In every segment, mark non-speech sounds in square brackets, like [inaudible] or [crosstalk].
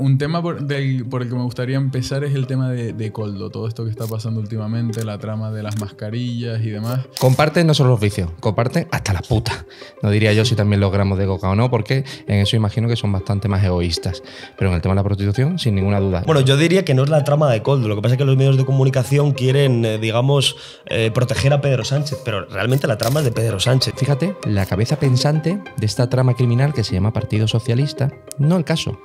Un tema por, el que me gustaría empezar es el tema de, Coldo, todo esto que está pasando últimamente, la trama de las mascarillas y demás. Comparten no solo los vicios, comparten hasta la puta. No diría yo si también los gramos de coca o no, porque en eso imagino que son bastante más egoístas. Pero en el tema de la prostitución, sin ninguna duda. Bueno, yo diría que no es la trama de Coldo, lo que pasa es que los medios de comunicación quieren, eh, digamos, eh, proteger a Pedro Sánchez, pero realmente la trama es de Pedro Sánchez. Fíjate, la cabeza pensante de esta trama criminal que se llama Partido Socialista, no el caso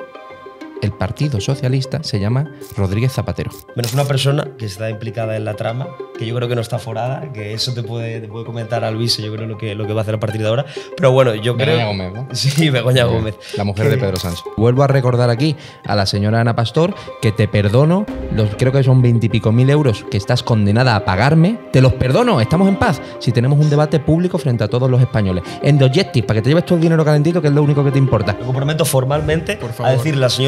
el Partido Socialista se llama Rodríguez Zapatero. Menos una persona que está implicada en la trama, que yo creo que no está forada, que eso te puede, puede comentar a Luis, yo creo lo que, lo que va a hacer a partir de ahora. Pero bueno, yo creo. [laughs] Sí, Begoña Gómez. La mujer de Pedro Sánchez. Vuelvo a recordar aquí a la señora Ana Pastor que te perdono, los, creo que son veintipico mil euros que estás condenada a pagarme. Te los perdono, estamos en paz. Si tenemos un debate público frente a todos los españoles. En The Objective, para que te lleves todo el dinero calentito, que es lo único que te importa. Me comprometo formalmente a decir la señora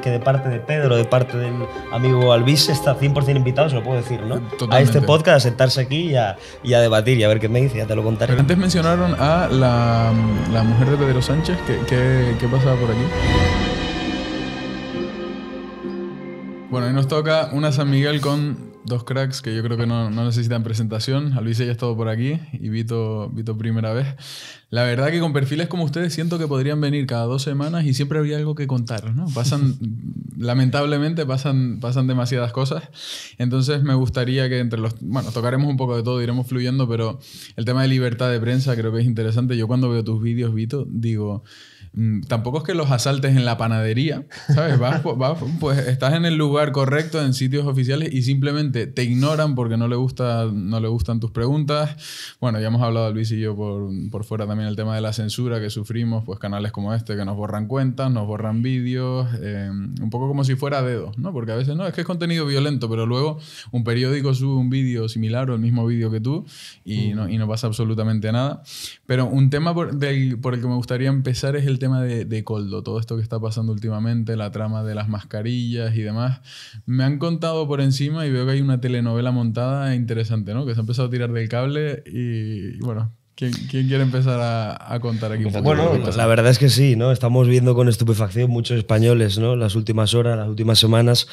que de parte de Pedro, de parte del amigo Alvis, está 100% invitado, se lo puedo decir, ¿no? A este podcast, a sentarse aquí y a, debatir y a ver qué me dice, ya te lo contaré. Pero antes mencionaron a la, mujer de Pedro Sánchez, ¿qué, qué, pasaba por aquí? Bueno, y nos toca una San Miguel con dos cracks que yo creo que no, no necesitan presentación. A Luis ya ha estado por aquí y Vito, Vito primera vez. La verdad que con perfiles como ustedes siento que podrían venir cada dos semanas y siempre habría algo que contar, ¿no? Pasan, [laughs] lamentablemente pasan, pasan demasiadas cosas. Entonces me gustaría que entre los... Bueno, tocaremos un poco de todo, iremos fluyendo, pero el tema de libertad de prensa creo que es interesante. Yo cuando veo tus vídeos, Vito, digo... Mm, tampoco es que los asaltes en la panadería, ¿sabes? pues estás en el lugar correcto, en sitios oficiales y simplemente te ignoran porque no le, gusta, no le gustan tus preguntas. Bueno, ya hemos hablado Luis y yo por, fuera también el tema de la censura que sufrimos, pues canales como este que nos borran cuentas, nos borran vídeos, em, un poco como si fuera dedo, ¿no? Porque a veces no, es que es contenido violento, pero luego un periódico sube un vídeo similar o el mismo vídeo que tú y, no, pasa absolutamente nada. Pero un tema por el que me gustaría empezar es el tema tema de, Coldo, todo esto que está pasando últimamente, la trama de las mascarillas y demás, me han contado por encima y veo que hay una telenovela montada e interesante, ¿no? Que se ha empezado a tirar del cable y bueno, ¿Quién, quiere empezar a, contar aquí? Bueno, la verdad es que sí, ¿no? Estamos viendo con estupefacción muchos españoles, ¿no? Las últimas horas, las últimas semanas,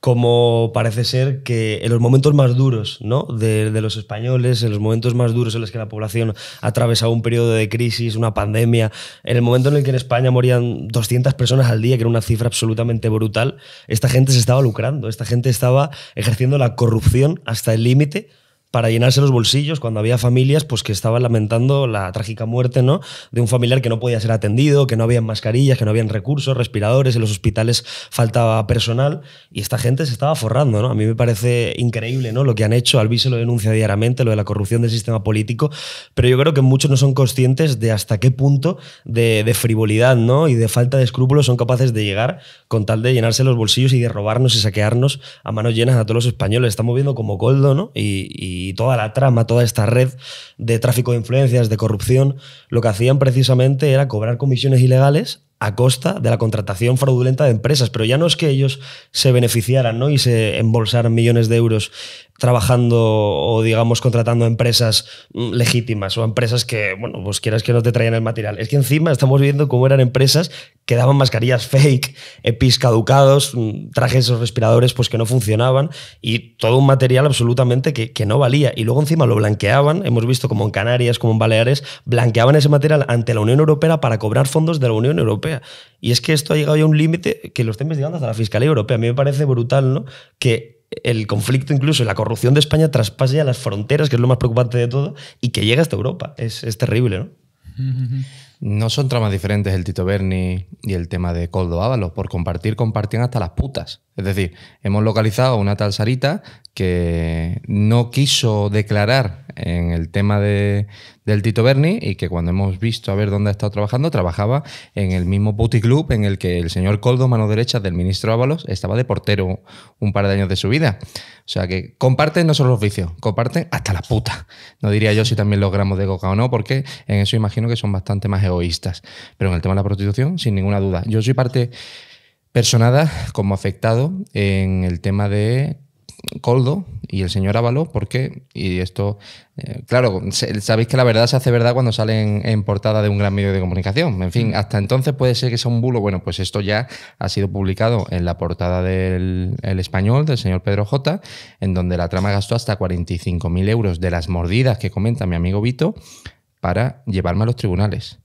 como parece ser que en los momentos más duros, ¿no? De, de los españoles, en los momentos más duros en los que la población ha un periodo de crisis, una pandemia, en el momento en el que en España morían 200 personas al día, que era una cifra absolutamente brutal, esta gente se estaba lucrando, esta gente estaba ejerciendo la corrupción hasta el límite para llenarse los bolsillos cuando había familias pues que estaban lamentando la trágica muerte ¿no? de un familiar que no podía ser atendido, que no habían mascarillas, que no habían recursos, respiradores, en los hospitales faltaba personal y esta gente se estaba forrando. ¿no? A mí me parece increíble ¿no? lo que han hecho, Albi se lo denuncia diariamente, lo de la corrupción del sistema político, pero yo creo que muchos no son conscientes de hasta qué punto de, frivolidad ¿no? y de falta de escrúpulos son capaces de llegar con tal de llenarse los bolsillos y de robarnos y saquearnos a manos llenas a todos los españoles. Estamos viendo como Coldo ¿no? y y toda la trama, toda esta red de tráfico de influencias, de corrupción, lo que hacían precisamente era cobrar comisiones ilegales a costa de la contratación fraudulenta de empresas. Pero ya no es que ellos se beneficiaran ¿no? y se embolsaran millones de euros trabajando o, digamos, contratando a empresas mm, legítimas o a empresas que, bueno, pues quieras que no te traían el material. Es que encima estamos viendo cómo eran empresas que daban mascarillas fake, EPIs eh, caducados, mm, trajes o respiradores pues que no funcionaban y todo un material absolutamente que, que no valía. Y luego encima lo blanqueaban, hemos visto como en Canarias, como en Baleares, blanqueaban ese material ante la Unión Europea para cobrar fondos de la Unión Europea. Y es que esto ha llegado ya a un límite que lo está investigando hasta la Fiscalía Europea. A mí me parece brutal, ¿no? Que el conflicto incluso y la corrupción de España traspase a las fronteras, que es lo más preocupante de todo, y que llega hasta Europa. Es, terrible, ¿no? No son tramas diferentes el Tito Berni y el tema de Coldo Ábalos. Por compartir, compartían hasta las putas. Es decir, hemos localizado a una tal Sarita que no quiso declarar en el tema del Tito Berni y que cuando hemos visto a ver dónde ha estado trabajando, trabajaba en el mismo club en el que el señor Coldo, mano derecha del ministro Ábalos, estaba de portero un par de años de su vida. O sea que comparten no solo los vicios, comparten hasta la puta. No diría yo si también los gramos de coca o no, porque en eso imagino que son bastante más egoístas. Pero en el tema de la prostitución, sin ninguna duda. Yo soy parte personada como afectado en el tema de Coldo y el señor Ávalo, porque, y esto, eh, claro, sabéis que la verdad se hace verdad cuando salen en, portada de un gran medio de comunicación. En fin, mm. hasta entonces puede ser que sea un bulo. Bueno, pues esto ya ha sido publicado en la portada del español del señor Pedro J, en donde la trama gastó hasta 45.000 euros de las mordidas que comenta mi amigo Vito para llevarme a los tribunales.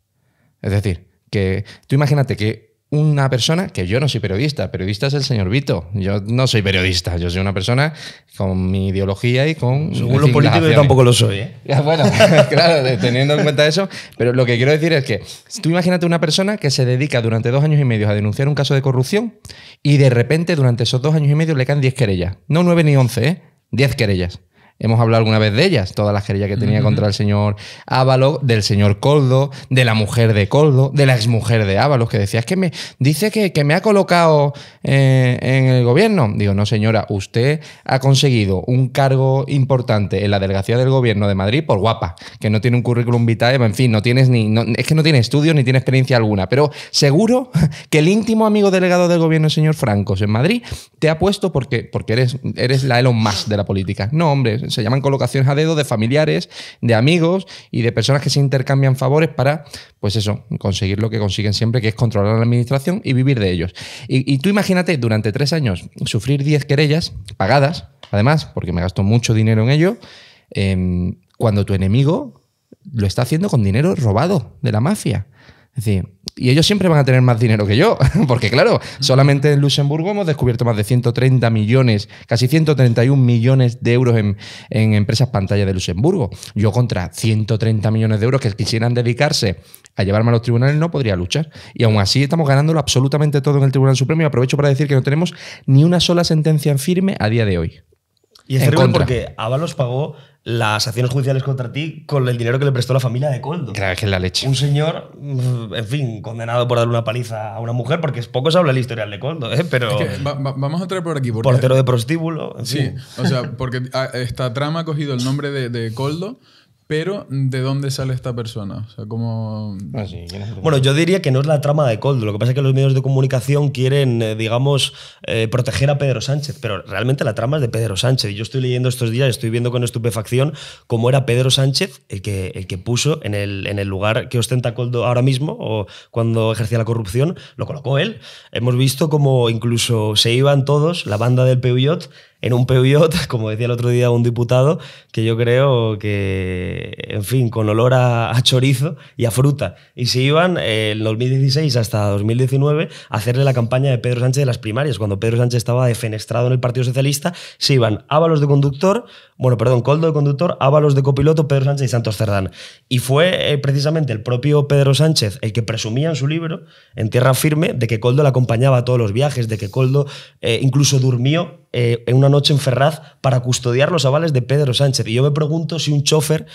Es decir, que tú imagínate que una persona, que yo no soy periodista, periodista es el señor Vito, yo no soy periodista, yo soy una persona con mi ideología y con... Según los políticos yo tampoco lo soy. ¿eh? [laughs] Bueno, [laughs] claro, teniendo en cuenta eso, pero lo que quiero decir es que tú imagínate una persona que se dedica durante dos años y medio a denunciar un caso de corrupción y de repente durante esos dos años y medio le caen 10 querellas, no nueve ni 11, 10 ¿eh? querellas. Hemos hablado alguna vez de ellas, todas las querellas que tenía contra el señor Ávalo, del señor Coldo, de la mujer de Coldo, de la exmujer de Ábalos, que decía, es que me dice que, me ha colocado eh, en el gobierno. Digo, no señora, usted ha conseguido un cargo importante en la delegación del gobierno de Madrid por guapa, que no tiene un currículum vitae, en fin, no tienes ni, es que no tiene estudios ni tiene experiencia alguna, pero seguro [laughs] que el íntimo amigo delegado del gobierno, el señor Francos, en Madrid, te ha puesto porque, porque eres, eres la Elon Musk de la política. No, hombre, se llaman colocaciones a dedo de familiares, de amigos y de personas que se intercambian favores para, pues eso, conseguir lo que consiguen siempre, que es controlar la administración y vivir de ellos. Y, tú imagínate durante tres años sufrir 10 querellas pagadas, además, porque me gasto mucho dinero en ello, em, cuando tu enemigo lo está haciendo con dinero robado de la mafia. Es decir, y ellos siempre van a tener más dinero que yo, [laughs] porque claro, solamente en Luxemburgo hemos descubierto más de 130 millones, casi 131 millones de euros en, empresas pantalla de Luxemburgo. Yo contra 130 millones de euros que quisieran dedicarse a llevarme a los tribunales no podría luchar. Y aún así estamos ganándolo absolutamente todo en el Tribunal Supremo y aprovecho para decir que no tenemos ni una sola sentencia firme a día de hoy. Y es terrible porque Ábalos pagó las acciones judiciales contra ti con el dinero que le prestó la familia de Coldo. que la leche. Un señor, mm, en fin, condenado por darle una paliza a una mujer, porque es poco se habla el historial de Coldo, ¿eh? pero... vamos a entrar por aquí. Portero de prostíbulo, Sí, o sea, porque ah, esta trama ha cogido el nombre de, de Coldo pero, ¿de dónde sale esta persona? O sea, ¿cómo... Ah, bueno, yo diría que no es la trama de Coldo. Lo que pasa es que los medios de comunicación quieren, eh, digamos, eh, proteger a Pedro Sánchez. Pero realmente la trama es de Pedro Sánchez. Y yo estoy leyendo estos días, estoy viendo con estupefacción cómo era Pedro Sánchez el que, el que puso en el, en el lugar que ostenta Coldo ahora mismo, o cuando ejercía la corrupción, lo colocó él. Hemos visto cómo incluso se iban todos, la banda del Peuyot, en un peyote, [laughs] como decía el otro día un diputado, que yo creo que, en fin, con olor a, chorizo y a fruta. Y se iban en eh, 2016 hasta 2019 a hacerle la campaña de Pedro Sánchez de las primarias, cuando Pedro Sánchez estaba defenestrado en el Partido Socialista, se iban Ábalos de conductor, bueno, perdón, Coldo de conductor, Ábalos de copiloto, Pedro Sánchez y Santos Cerdán. Y fue eh, precisamente el propio Pedro Sánchez el que presumía en su libro, En Tierra Firme, de que Coldo le acompañaba a todos los viajes, de que Coldo eh, incluso durmió eh, en una noche en Ferraz para custodiar los avales de Pedro Sánchez. Y yo me pregunto si un chofer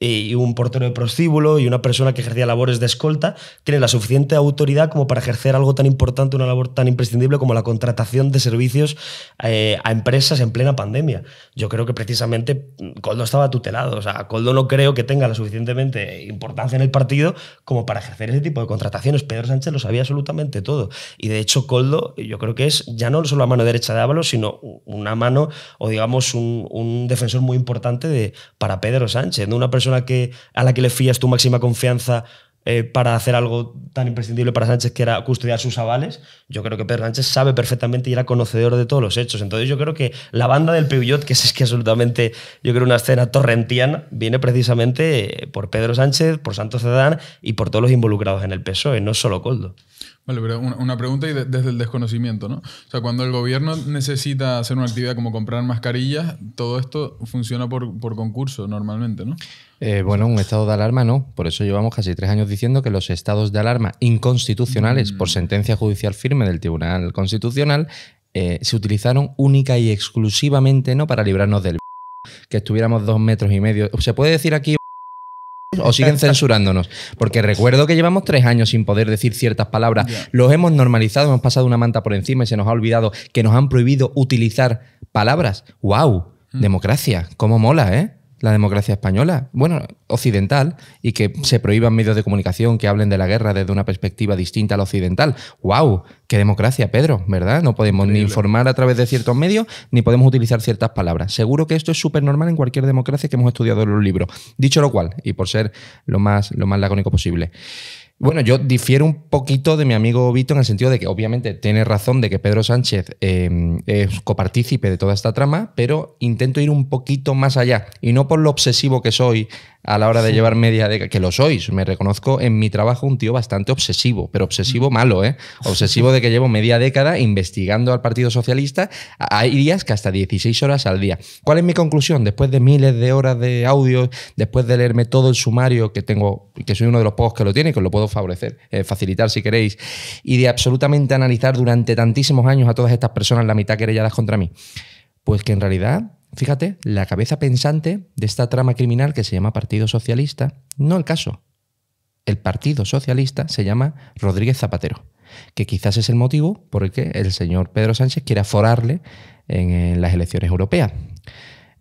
y un portero de prostíbulo y una persona que ejercía labores de escolta tiene la suficiente autoridad como para ejercer algo tan importante, una labor tan imprescindible como la contratación de servicios eh, a empresas en plena pandemia. Yo creo que precisamente mm, Coldo estaba tutelado. O sea, Coldo no creo que tenga la suficientemente importancia en el partido como para ejercer ese tipo de contrataciones. Pedro Sánchez lo sabía absolutamente todo. Y de hecho, Coldo yo creo que es ya no solo la mano derecha de Ábalos, sino una mano o digamos un, un defensor muy importante de, para Pedro Sánchez, de una persona a la que le fías tu máxima confianza eh, para hacer algo tan imprescindible para Sánchez que era custodiar sus avales, yo creo que Pedro Sánchez sabe perfectamente y era conocedor de todos los hechos. Entonces yo creo que la banda del Peugeot, que es, que absolutamente, yo creo, una escena torrentiana, viene precisamente eh, por Pedro Sánchez, por Santos Cedán y por todos los involucrados en el PSOE, no solo Coldo. Vale, pero una, pregunta y desde el desconocimiento, ¿no? O sea, cuando el gobierno necesita hacer una actividad como comprar mascarillas, todo esto funciona por, concurso normalmente, ¿no? Eh, bueno, un estado de alarma no. Por eso llevamos casi tres años diciendo que los estados de alarma inconstitucionales mm. por sentencia judicial firme del Tribunal Constitucional eh, se utilizaron única y exclusivamente no para librarnos del que estuviéramos dos metros y medio. ¿Se puede decir aquí o siguen censurándonos. Porque recuerdo que llevamos tres años sin poder decir ciertas palabras. Los hemos normalizado, hemos pasado una manta por encima y se nos ha olvidado que nos han prohibido utilizar palabras. ¡Wow! Mm. Democracia, cómo mola, ¿eh? la democracia española, bueno, occidental, y que se prohíban medios de comunicación que hablen de la guerra desde una perspectiva distinta a la occidental. ¡Wow! ¡Qué democracia, Pedro! ¿Verdad? No podemos ni informar a través de ciertos medios, ni podemos utilizar ciertas palabras. Seguro que esto es súper normal en cualquier democracia que hemos estudiado en los libros. Dicho lo cual, y por ser lo más, lo más lacónico posible. Bueno, yo difiero un poquito de mi amigo Vito en el sentido de que obviamente tiene razón de que Pedro Sánchez em, es copartícipe de toda esta trama, pero intento ir un poquito más allá. Y no por lo obsesivo que soy a la hora de llevar media década, que lo sois. Me reconozco en mi trabajo un tío bastante obsesivo, pero obsesivo mm. malo, ¿eh? Obsesivo de que llevo media década investigando al Partido Socialista. Hay días que hasta 16 horas al día. ¿Cuál es mi conclusión? Después de miles de horas de audio, después de leerme todo el sumario que tengo, que soy uno de los pocos que lo tiene, que lo puedo favorecer, eh, facilitar si queréis, y de absolutamente analizar durante tantísimos años a todas estas personas, la mitad querelladas contra mí. Pues que en realidad, fíjate, la cabeza pensante de esta trama criminal que se llama Partido Socialista, no el caso. El Partido Socialista se llama Rodríguez Zapatero, que quizás es el motivo por el que el señor Pedro Sánchez quiere forarle en las elecciones europeas.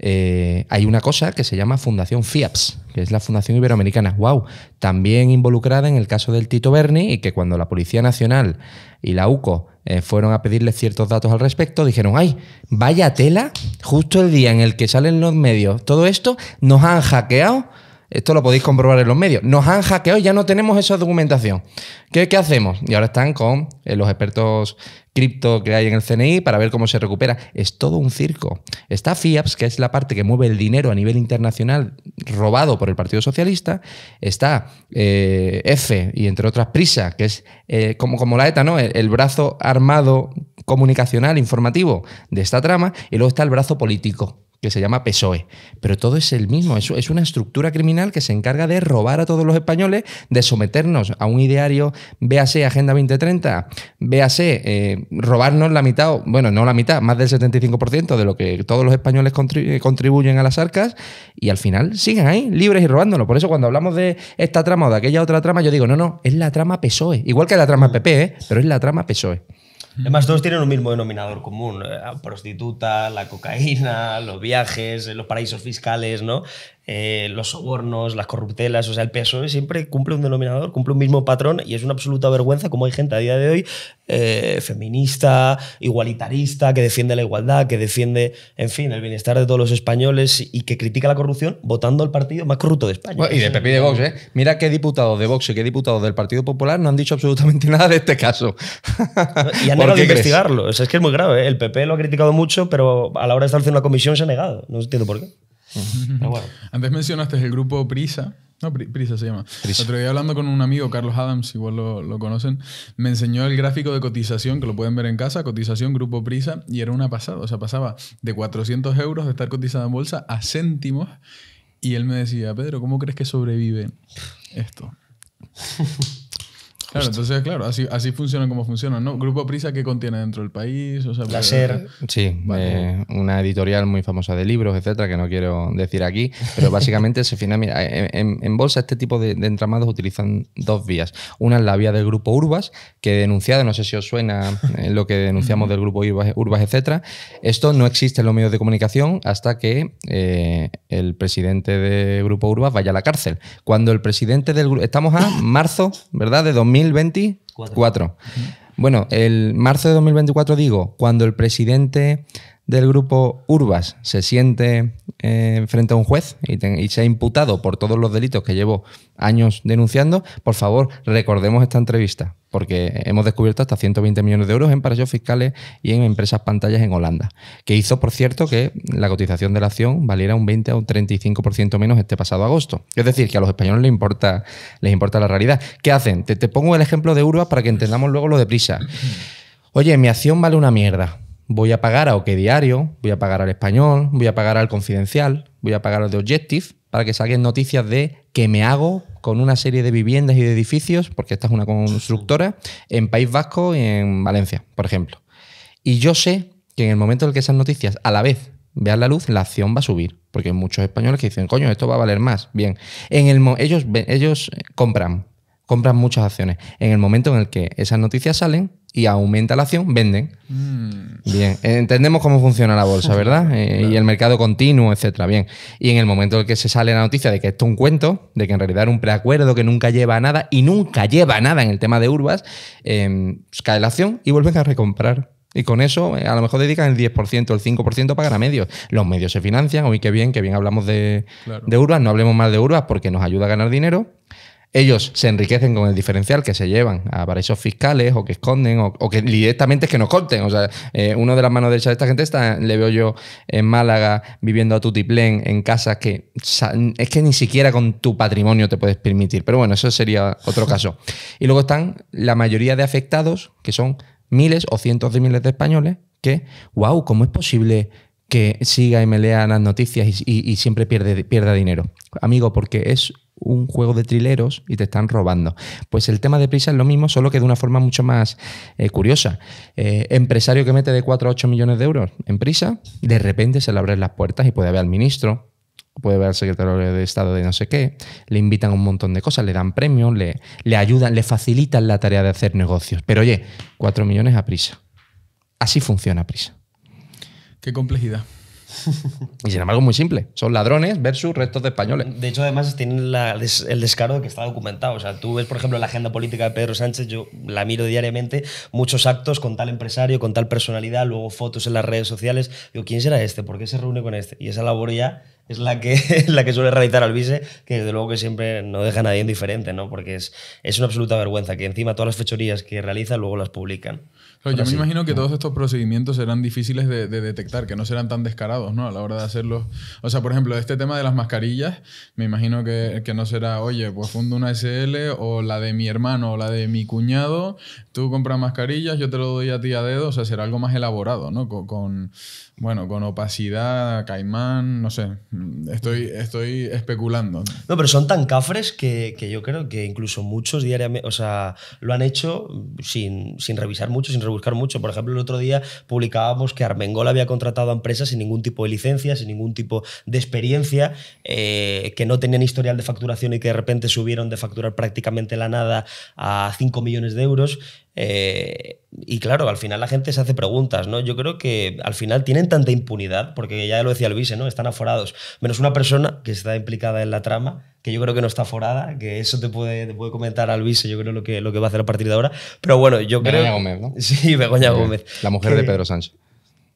Eh, hay una cosa que se llama Fundación FIAPS, que es la Fundación Iberoamericana. ¡Wow! También involucrada en el caso del Tito Berni y que cuando la Policía Nacional y la UCO eh, fueron a pedirle ciertos datos al respecto, dijeron, ¡ay, vaya tela! Justo el día en el que salen los medios todo esto, nos han hackeado esto lo podéis comprobar en los medios. Nos han hackeado, ya no tenemos esa documentación. ¿Qué, hacemos? Y ahora están con eh, los expertos cripto que hay en el CNI para ver cómo se recupera. Es todo un circo. Está FIAPS, que es la parte que mueve el dinero a nivel internacional robado por el Partido Socialista. Está EFE eh, F y entre otras Prisa, que es eh, como, como la ETA, ¿no? el brazo armado comunicacional, informativo de esta trama, y luego está el brazo político, que se llama PSOE. Pero todo es el mismo, es, una estructura criminal que se encarga de robar a todos los españoles, de someternos a un ideario, véase Agenda 2030, véase eh, robarnos la mitad, bueno, no la mitad, más del 75% de lo que todos los españoles eh, contribuyen a las arcas y al final siguen ahí, libres y robándonos. Por eso cuando hablamos de esta trama o de aquella otra trama, yo digo, no, no, es la trama PSOE, igual que la trama PP, ¿eh? pero es la trama PSOE. Además, todos tienen un mismo denominador común, eh, la prostituta, la cocaína, los viajes, eh, los paraísos fiscales, ¿no? Eh, los sobornos, las corruptelas, o sea, el PSOE siempre cumple un denominador, cumple un mismo patrón y es una absoluta vergüenza como hay gente a día de hoy eh, feminista, igualitarista, que defiende la igualdad, que defiende, en fin, el bienestar de todos los españoles y que critica la corrupción votando al partido más corrupto de España. y de PP de Vox, ¿eh? Mira qué diputados de Vox y qué diputados del Partido Popular no han dicho absolutamente [laughs] nada de este caso. y han negado investigarlo. es que es muy grave. ¿eh? El PP lo ha criticado mucho, pero a la hora de establecer una comisión se ha negado. No entiendo por qué. Antes mencionaste el grupo Prisa. No, Prisa se llama. Prisa. Otro día hablando con un amigo, Carlos Adams, igual lo, lo, conocen, me enseñó el gráfico de cotización, que lo pueden ver en casa, cotización Grupo Prisa, y era una pasada. O sea, pasaba de 400 euros de estar cotizada en bolsa a céntimos. Y él me decía, Pedro, ¿cómo crees que sobrevive esto? [laughs] Claro, entonces, claro, así, así funcionan como funciona, ¿no? Grupo Prisa, que contiene dentro del país? O sea, la pues, ser. Sí, eh, una editorial muy famosa de libros, etcétera, que no quiero decir aquí, pero [laughs] básicamente se Mira, en, bolsa este tipo de, entramados utilizan dos vías. Una es la vía del grupo Urbas, que denunciada, no sé si os suena eh, lo que denunciamos [laughs] del grupo Urbas, etcétera. Esto no existe en los medios de comunicación hasta que eh, el presidente del grupo Urbas vaya a la cárcel. Cuando el presidente del grupo. Estamos a marzo, ¿verdad?, de 2000 2024. Bueno, el marzo de 2024 digo, cuando el presidente del grupo Urbas se siente eh, frente a un juez y, se ha imputado por todos los delitos que llevo años denunciando, por favor recordemos esta entrevista, porque hemos descubierto hasta 120 millones de euros en paraísos fiscales y en empresas pantallas en Holanda, que hizo, por cierto, que la cotización de la acción valiera un 20 o un 35% menos este pasado agosto. Es decir, que a los españoles les importa, la realidad. ¿Qué hacen? Te, te pongo el ejemplo de Urbas para que entendamos luego lo de prisa. Oye, mi acción vale una mierda voy a pagar a OK Diario, voy a pagar al Español, voy a pagar al Confidencial, voy a pagar al de Objective para que salgan noticias de que me hago con una serie de viviendas y de edificios, porque esta es una constructora, en País Vasco y en Valencia, por ejemplo. Y yo sé que en el momento en el que esas noticias a la vez vean la luz, la acción va a subir. Porque hay muchos españoles que dicen, coño, esto va a valer más. Bien, en el ellos, ellos eh, compran, compran muchas acciones. En el momento en el que esas noticias salen, y aumenta la acción, venden. Mm. Bien, entendemos cómo funciona la bolsa, ¿verdad? [laughs] Eh, y el mercado continuo, etcétera. Bien, y en el momento en que se sale la noticia de que esto es un cuento, de que en realidad era un preacuerdo que nunca lleva a nada y nunca lleva a nada en el tema de Urbas, em, pues cae la acción y vuelven a recomprar. Y con eso eh, a lo mejor dedican el 10%, el 5% para a medios. Los medios se financian, hoy qué bien, qué bien hablamos de, de Urbas, no hablemos más de Urbas porque nos ayuda a ganar dinero ellos se enriquecen con el diferencial que se llevan a paraísos fiscales o que esconden o, que directamente es que nos corten. O sea, eh, uno de las manos derechas de esta gente está, le veo yo en Málaga viviendo a tutiplén en casas que es que ni siquiera con tu patrimonio te puedes permitir. Pero bueno, eso sería otro caso. [laughs] Y luego están la mayoría de afectados, que son miles o cientos de miles de españoles, que, wow, ¿cómo es posible que siga y me lea las noticias y, siempre pierde, pierda dinero? Amigo, porque es un juego de trileros y te están robando. Pues el tema de prisa es lo mismo, solo que de una forma mucho más eh, curiosa. Eh, empresario que mete de 4 a 8 millones de euros en prisa, de repente se le abren las puertas y puede haber al ministro, puede ver al secretario de Estado de no sé qué, le invitan a un montón de cosas, le dan premios, le, le ayudan, le facilitan la tarea de hacer negocios. Pero oye, 4 millones a prisa. Así funciona prisa. Qué complejidad y sin embargo, muy simple. Son ladrones versus restos de españoles. De hecho, además, tienen el descaro de que está documentado. O sea, tú ves, por ejemplo, la agenda política de Pedro Sánchez, yo la miro diariamente, muchos actos con tal empresario, con tal personalidad, luego fotos en las redes sociales. Digo, ¿quién será este? ¿Por qué se reúne con este? Y esa labor ya es la que, [laughs] la que suele realizar vice que desde luego que siempre no deja a nadie indiferente, ¿no? Porque es, es una absoluta vergüenza que encima todas las fechorías que realiza luego las publican yo me imagino que todos estos procedimientos serán difíciles de, detectar, que no serán tan descarados, ¿no? A la hora de hacerlos. O sea, por ejemplo, este tema de las mascarillas, me imagino que, que, no será, oye, pues fundo una SL o la de mi hermano o la de mi cuñado, tú compras mascarillas, yo te lo doy a ti a dedo, o sea, será algo más elaborado, ¿no? Con, bueno, con opacidad, caimán, no sé, estoy, estoy especulando. No, pero son tan cafres que, que yo creo que incluso muchos diariamente, o sea, lo han hecho sin, sin revisar mucho, sin revisar buscar mucho. Por ejemplo, el otro día publicábamos que Armengol había contratado a empresas sin ningún tipo de licencia, sin ningún tipo de experiencia, eh, que no tenían historial de facturación y que de repente subieron de facturar prácticamente la nada a 5 millones de euros. Eh, y claro, al final la gente se hace preguntas, ¿no? Yo creo que al final tienen tanta impunidad, porque ya lo decía Luis, ¿eh? ¿no? Están aforados. Menos una persona que está implicada en la trama, que yo creo que no está forada, que eso te puede, comentar a Luis, yo creo lo que, lo que va a hacer a partir de ahora. Pero bueno, yo creo... Begoña Gómez, ¿no? [laughs] Sí, Begoña Gómez. La mujer de Pedro Sánchez.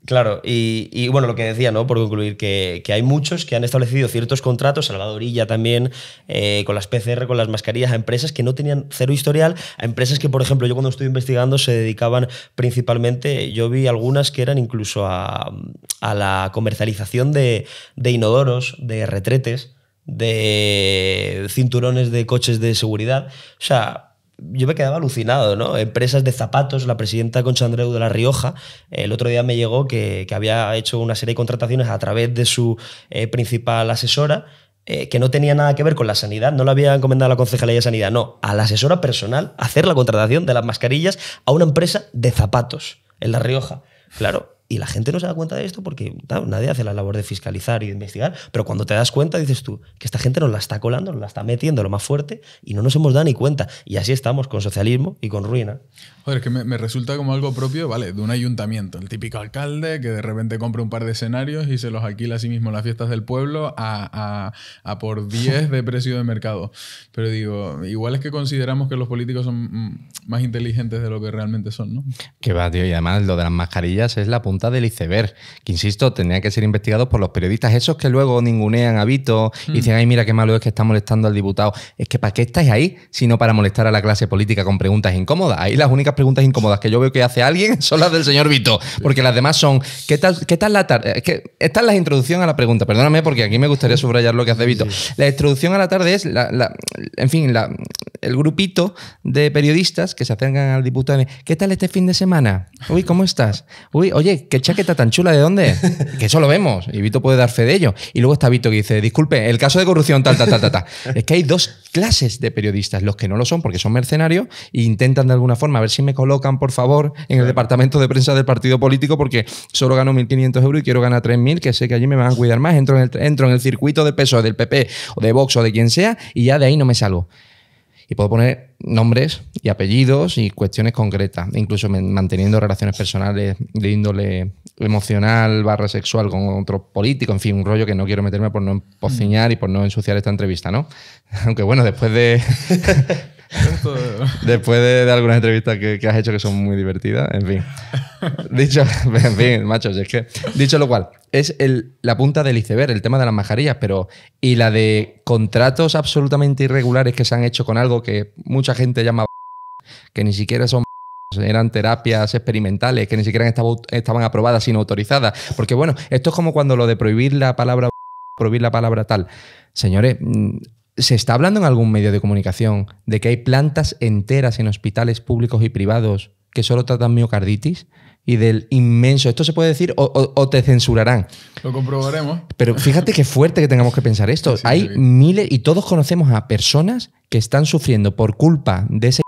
Claro, y, bueno, lo que decía, ¿no? Por concluir, que, hay muchos que han establecido ciertos contratos, orilla también, eh, con las PCR, con las mascarillas, a empresas que no tenían cero historial, a empresas que, por ejemplo, yo cuando estuve investigando se dedicaban principalmente, yo vi algunas que eran incluso a, la comercialización de, de inodoros, de retretes de cinturones de coches de seguridad. O sea, yo me quedaba alucinado, ¿no? Empresas de zapatos, la presidenta Concha Andreu de La Rioja, el otro día me llegó que, había hecho una serie de contrataciones a través de su eh, principal asesora, eh, que no tenía nada que ver con la sanidad, no lo había encomendado a la concejalía de sanidad, no, a la asesora personal hacer la contratación de las mascarillas a una empresa de zapatos en La Rioja. Claro, y la gente no se da cuenta de esto porque nadie hace la labor de fiscalizar y de investigar, pero cuando te das cuenta dices tú que esta gente nos la está colando, nos la está metiendo lo más fuerte y no nos hemos dado ni cuenta. Y así estamos con socialismo y con ruina. Joder, es que me, resulta como algo propio, vale, de un ayuntamiento, el típico alcalde que de repente compra un par de escenarios y se los alquila a sí mismo en las fiestas del pueblo a, por 10 de precio de mercado. Pero digo, igual es que consideramos que los políticos son mm, más inteligentes de lo que realmente son, ¿no? Que va, tío, y además lo de las mascarillas es la punta del iceberg, que insisto, tenía que ser investigados por los periodistas, esos que luego ningunean a Vito y dicen, ay, mira qué malo es que está molestando al diputado. Es que ¿para qué estáis ahí sino para molestar a la clase política con preguntas incómodas? Ahí las únicas preguntas incómodas que yo veo que hace alguien [laughs] son las del señor Vito, porque las demás son, ¿qué tal, qué tal la tarde? Es que, esta es la introducción a la pregunta, perdóname porque aquí me gustaría subrayar lo que hace Vito. La introducción a la tarde es, la, en fin, la, el grupito de periodistas que se acercan al diputado y ¿qué tal este fin de semana? Uy, ¿cómo estás? Uy, oye, qué chaqueta tan chula, ¿de dónde? que eso lo vemos y Vito puede dar fe de ello. Y luego está Vito que dice, disculpe, el caso de corrupción tal, tal, tal, tal. tal. [laughs] es que hay dos clases de periodistas, los que no lo son porque son mercenarios e intentan de alguna forma a ver si me colocan, por favor, en el departamento de prensa del partido político porque solo gano 1.500 euros y quiero ganar 3.000, que sé que allí me van a cuidar más. Entro en el, entro en el circuito de peso e, del PP o de Vox o de quien sea y ya de ahí no me salgo. Y puedo poner nombres y apellidos y cuestiones concretas, incluso manteniendo relaciones personales de índole emocional barra sexual con otro político, en fin, un rollo que no quiero meterme por no empociñar y por no ensuciar esta entrevista, ¿no? [laughs] Aunque bueno, después de Después de, algunas entrevistas que, has hecho que son muy divertidas, en fin. dicho, [laughs] en fin, macho, es que. Dicho lo cual, es la punta del iceberg, el tema de las majarillas, pero. Y la de contratos absolutamente irregulares que se han hecho con algo que mucha gente llama. [laughs] que ni siquiera son. [laughs] Eran terapias experimentales que ni siquiera estaban, estaban aprobadas, sino autorizadas. Porque bueno, esto es como cuando lo de prohibir la palabra prohibir la palabra tal. Señores, mm, se está hablando en algún medio de comunicación de que hay plantas enteras en hospitales públicos y privados que solo tratan miocarditis y del inmenso. ¿Esto se puede decir o, te censurarán? Lo comprobaremos. Pero fíjate qué fuerte que tengamos que pensar esto. [laughs] hay miles y todos conocemos a personas que están sufriendo por culpa de ese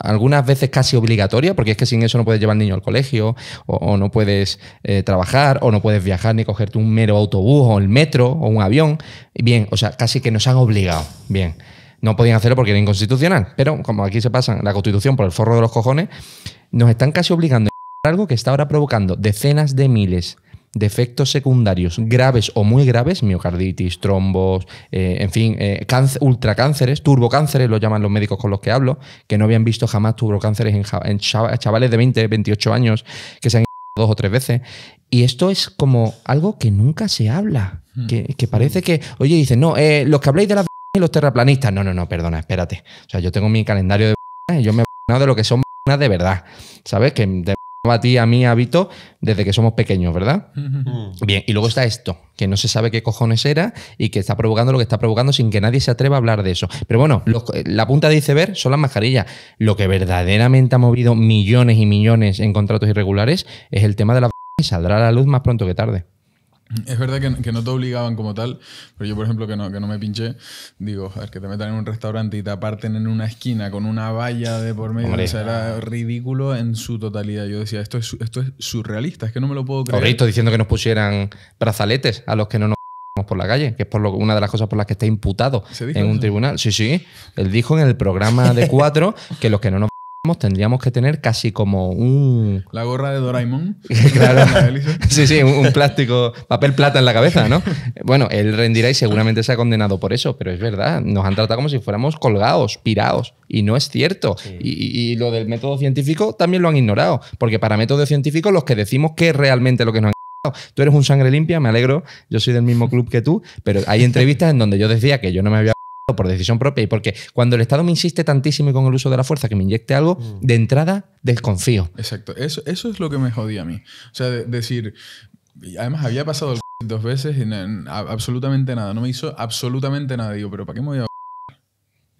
algunas veces casi obligatoria, porque es que sin eso no puedes llevar al niño al colegio, o, no puedes eh, trabajar, o no puedes viajar ni cogerte un mero autobús, o el metro, o un avión. Bien, o sea, casi que nos han obligado. Bien. No podían hacerlo porque era inconstitucional, pero como aquí se pasan la constitución por el forro de los cojones, nos están casi obligando a [laughs] algo que está ahora provocando decenas de miles defectos secundarios graves o muy graves, miocarditis, trombos, eh, en fin, eh, ultracánceres, turbocánceres, lo llaman los médicos con los que hablo, que no habían visto jamás turbocánceres en, chavales de 20, 28 años que se han [laughs] dos o tres veces. Y esto es como algo que nunca se habla, hmm. que, parece que, oye, dicen, no, eh, los que habléis de las [laughs] y los terraplanistas, no, no, no, perdona, espérate. O sea, yo tengo mi calendario de [laughs] y yo me he de lo que son de verdad, ¿sabes? Que de a ti, a mí, a desde que somos pequeños, ¿verdad? Bien, y luego está esto, que no se sabe qué cojones era y que está provocando lo que está provocando sin que nadie se atreva a hablar de eso. Pero bueno, la punta de iceberg son las mascarillas. Lo que verdaderamente ha movido millones y millones en contratos irregulares es el tema de la... y saldrá a la luz más pronto que tarde. Es verdad que, que, no te obligaban como tal, pero yo, por ejemplo, que no, que no me pinché, digo, a ver, que te metan en un restaurante y te aparten en una esquina con una valla de por medio, o sea, era ah. ridículo en su totalidad. Yo decía, esto es, esto es surrealista, es que no me lo puedo creer. Correcto, diciendo que nos pusieran brazaletes a los que no nos [laughs] por la calle, que es por lo, una de las cosas por las que está imputado en un tribunal. Sí, sí, él dijo en el programa de cuatro [laughs] que los que no nos tendríamos que tener casi como un... La gorra de Doraemon. [laughs] sí, sí, un, plástico, papel plata en la cabeza, ¿no? Bueno, él rendirá y seguramente se ha condenado por eso, pero es verdad, nos han tratado como si fuéramos colgados, pirados, y no es cierto. Y, y, lo del método científico también lo han ignorado, porque para método científico los que decimos que es realmente lo que nos han... Tú eres un sangre limpia, me alegro, yo soy del mismo club que tú, pero hay entrevistas en donde yo decía que yo no me había por decisión propia y porque cuando el Estado me insiste tantísimo con el uso de la fuerza que me inyecte algo, mm. de entrada desconfío. Exacto, eso, eso es lo que me jodía a mí. O sea, decir, además había pasado [laughs] dos veces y absolutamente nada, no me hizo absolutamente nada, digo, pero ¿para qué me voy a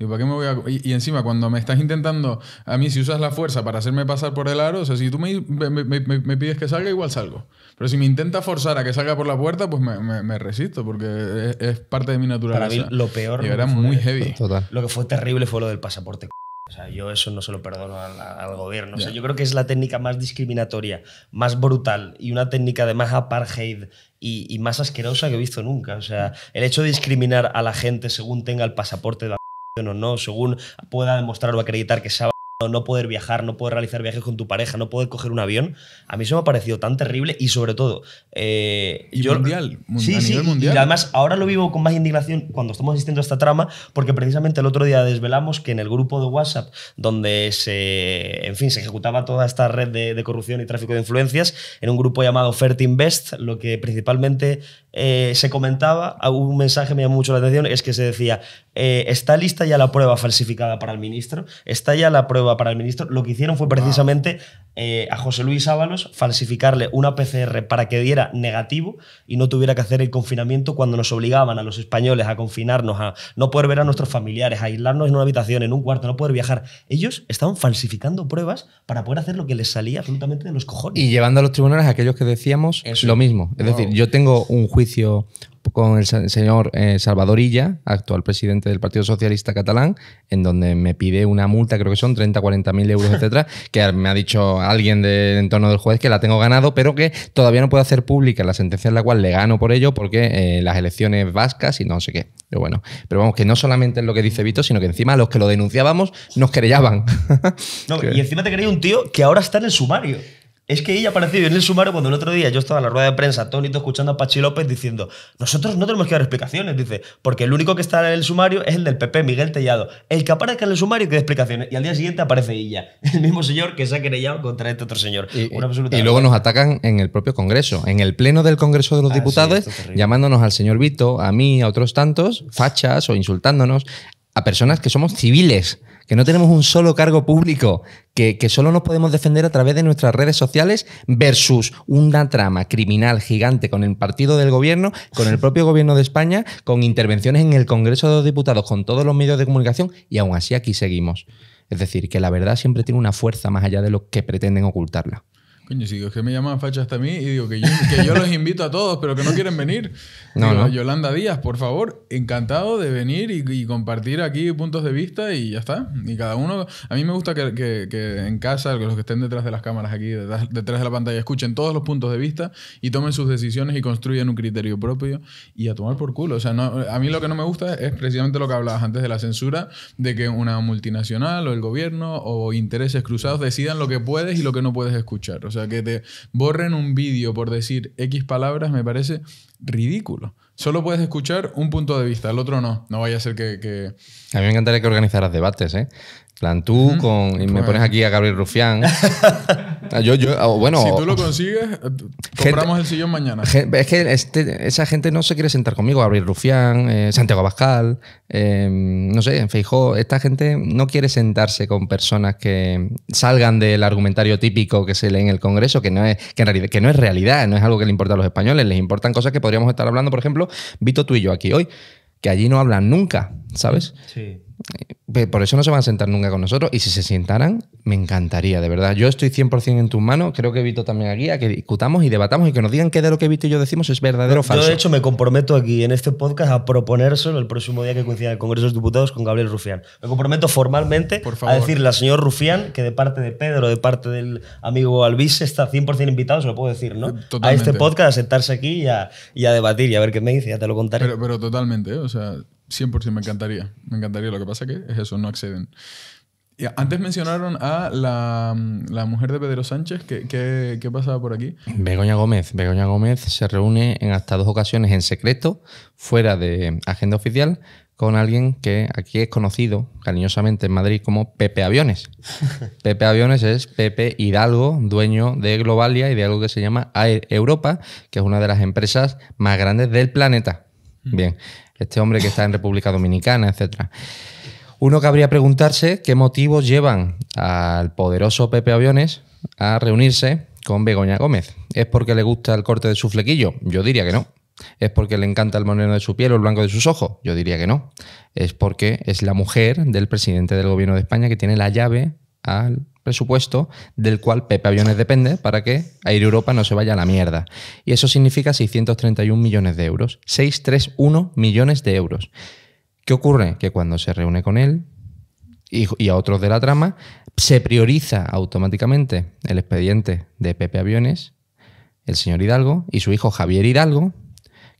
¿Y para qué me voy a.? Y, encima, cuando me estás intentando. A mí, si usas la fuerza para hacerme pasar por el aro, o sea, si tú me, me, me, pides que salga, igual salgo. Pero si me intenta forzar a que salga por la puerta, pues me, resisto, porque es, parte de mi naturaleza. Para mí, lo peor. Y era muy heavy. Total. Lo que fue terrible fue lo del pasaporte. O sea, yo eso no se lo perdono al, gobierno. O sea, yo creo que es la técnica más discriminatoria, más brutal y una técnica de más apartheid y, y más asquerosa que he visto nunca. O sea, el hecho de discriminar a la gente según tenga el pasaporte de o no, según pueda demostrar o acreditar que sabe no poder viajar, no poder realizar viajes con tu pareja, no poder coger un avión, a mí eso me ha parecido tan terrible y sobre todo... Eh, yo, mundial, sí, sí, mundial. Y además ahora lo vivo con más indignación cuando estamos asistiendo a esta trama porque precisamente el otro día desvelamos que en el grupo de WhatsApp donde se, en fin, se ejecutaba toda esta red de, de corrupción y tráfico de influencias, en un grupo llamado Fert Invest, lo que principalmente eh, se comentaba, un mensaje me llamó mucho la atención, es que se decía, eh, está lista ya la prueba falsificada para el ministro, está ya la prueba para el ministro. Lo que hicieron fue precisamente eh, a José Luis Ábalos falsificarle una PCR para que diera negativo y no tuviera que hacer el confinamiento cuando nos obligaban a los españoles a confinarnos, a no poder ver a nuestros familiares, a aislarnos en una habitación, en un cuarto, no poder viajar. Ellos estaban falsificando pruebas para poder hacer lo que les salía absolutamente de los cojones. Y llevando a los tribunales a aquellos que decíamos lo mismo. Es decir, yo tengo un con el señor eh, Salvador Illa, actual presidente del Partido Socialista Catalán, en donde me pide una multa, creo que son 30, 40 mil euros, etcétera, que me ha dicho alguien del entorno del juez que la tengo ganado, pero que todavía no puedo hacer pública la sentencia en la cual le gano por ello porque eh, las elecciones vascas y no sé qué. Pero bueno, pero vamos, que no solamente es lo que dice Vito, sino que encima los que lo denunciábamos nos querellaban. [laughs] y encima te creía un tío que ahora está en el sumario. Es que ella ha aparecido en el sumario cuando el otro día yo estaba en la rueda de prensa atónito escuchando a Pachi López diciendo nosotros no tenemos que dar explicaciones, dice, porque el único que está en el sumario es el del PP, Miguel Tellado. El que aparezca en el sumario que da explicaciones y al día siguiente aparece ella, [laughs] el mismo señor que se ha querellado contra este otro señor. Y, luego nos atacan en el propio Congreso, en el pleno del Congreso de los ah, Diputados, llamándonos al señor Vito, a mí, a otros tantos, fachas o insultándonos a personas que somos civiles que no tenemos un solo cargo público, que, solo nos podemos defender a través de nuestras redes sociales versus una trama criminal gigante con el partido del gobierno, con el propio gobierno de España, con intervenciones en el Congreso de los Diputados, con todos los medios de comunicación y aún así aquí seguimos. Es decir, que la verdad siempre tiene una fuerza más allá de lo que pretenden ocultarla. Coño, si es que me llaman facha hasta mí y digo que yo, los invito a todos, pero que no quieren venir. [laughs] No, Yolanda Díaz, por favor, encantado de venir y, compartir aquí puntos de vista y ya está. Y cada uno, a mí me gusta que, en casa, los que estén detrás de las cámaras aquí, detrás, de la pantalla, escuchen todos los puntos de vista y tomen sus decisiones y construyan un criterio propio y a tomar por culo. O sea, a mí lo que no me gusta es precisamente lo que hablabas antes de la censura, de que una multinacional o el gobierno o intereses cruzados decidan lo que puedes y lo que no puedes escuchar. O sea, que te borren un vídeo por decir X palabras me parece ridículo. Solo puedes escuchar un punto de vista, el otro no. No vaya a ser que... que... A mí me encantaría que organizaras debates, ¿eh? Plan tú con. Y me pones aquí a Gabriel Rufián. [laughs] Ah, yo, yo, ah, bueno. Si tú lo consigues, eh, compramos el sillón mañana. Es que este, esa gente no se quiere sentar conmigo. Gabriel Rufián, eh, Santiago Abascal, em, no sé, en Feijó. Esta gente no quiere sentarse con personas que salgan del argumentario típico que se lee en el Congreso, que no es, que realidad, que no es realidad, no es algo que le importa a los españoles. Les importan cosas que podríamos estar hablando, por ejemplo, Vito, tú y yo aquí hoy, que allí no hablan nunca, ¿sabes? Sí. Por eso no se van a sentar nunca con nosotros. Y si se sientaran, me encantaría, de verdad. Yo estoy 100% en tus manos. Creo que Vito también aquí, a que discutamos y debatamos y que nos digan qué de lo que visto y yo decimos es verdadero o falso. Yo, de hecho, me comprometo aquí en este podcast a proponérselo el próximo día que coincida el Congreso de Diputados con Gabriel Rufián. Me comprometo formalmente a decirle al señor Rufián que de parte de Pedro, de parte del amigo Alvis, está 100% invitado, se lo puedo decir, ¿no? A este podcast, a sentarse aquí y a, debatir y a ver qué me dice, ya te lo contaré. Pero, totalmente, ¿eh? o sea 100% me encantaría. Me encantaría. Lo que pasa que es eso, no acceden. Y antes mencionaron a la, mujer de Pedro Sánchez. ¿Qué, qué, qué pasaba por aquí? Begoña Gómez. Begoña Gómez se reúne en hasta dos ocasiones en secreto, fuera de agenda oficial, con alguien que aquí es conocido cariñosamente en Madrid como Pepe Aviones. [laughs] Pepe Aviones es Pepe Hidalgo, dueño de Globalia y de algo que se llama Europa, que es una de las empresas más grandes del planeta. Mm. Bien, este hombre que está en República Dominicana, etcétera. Uno cabría preguntarse qué motivos llevan al poderoso Pepe Aviones a reunirse con Begoña Gómez. ¿Es porque le gusta el corte de su flequillo? Yo diría que no. ¿Es porque le encanta el moreno de su piel o el blanco de sus ojos? Yo diría que no. Es porque es la mujer del presidente del gobierno de España que tiene la llave al presupuesto del cual Pepe Aviones depende para que Air Europa no se vaya a la mierda. Y eso significa 631 millones de euros. 631 millones de euros. ¿Qué ocurre? Que cuando se reúne con él y, y a otros de la trama, se prioriza automáticamente el expediente de Pepe Aviones, el señor Hidalgo y su hijo Javier Hidalgo,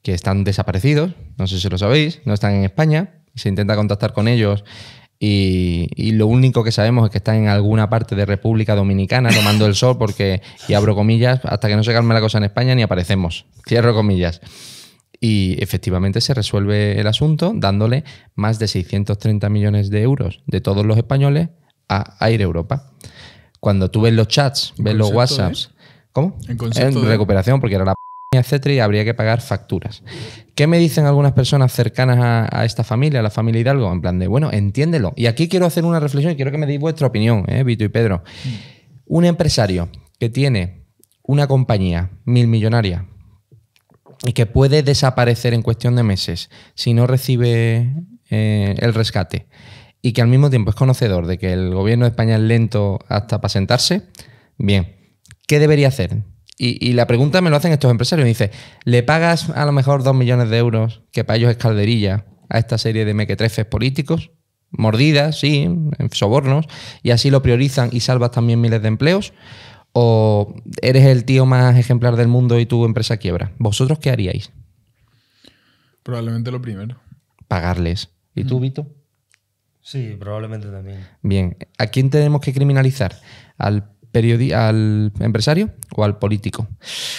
que están desaparecidos, no sé si lo sabéis, no están en España. Se intenta contactar con ellos y, lo único que sabemos es que está en alguna parte de República Dominicana tomando el sol porque, y abro comillas, hasta que no se calme la cosa en España ni aparecemos. Cierro comillas. Y efectivamente se resuelve el asunto dándole más de 630 millones de euros de todos los españoles a Air Europa. Cuando tú ves los chats, ves los WhatsApp. ¿eh? ¿cómo? En, ¿eh? recuperación, porque era la etcétera, y habría que pagar facturas. ¿Qué me dicen algunas personas cercanas a, esta familia, a la familia Hidalgo? En plan de, bueno, entiéndelo. Y aquí quiero hacer una reflexión y quiero que me deis vuestra opinión, ¿eh? Vito y Pedro. Mm. Un empresario que tiene una compañía mil millonaria y que puede desaparecer en cuestión de meses si no recibe eh, el rescate y que al mismo tiempo es conocedor de que el gobierno de España es lento hasta para sentarse, bien, ¿qué debería hacer? Y, la pregunta me lo hacen estos empresarios. Me dice, ¿le pagas a lo mejor dos millones de euros, que para ellos es calderilla, a esta serie de mequetrefes políticos? Mordidas, sí, en sobornos, y así lo priorizan y salvas también miles de empleos. ¿O eres el tío más ejemplar del mundo y tu empresa quiebra? ¿Vosotros qué haríais? Probablemente lo primero. Pagarles. ¿Y tú, mm. Vito? Sí, probablemente también. Bien, ¿a quién tenemos que criminalizar? ¿Al al empresario o al político?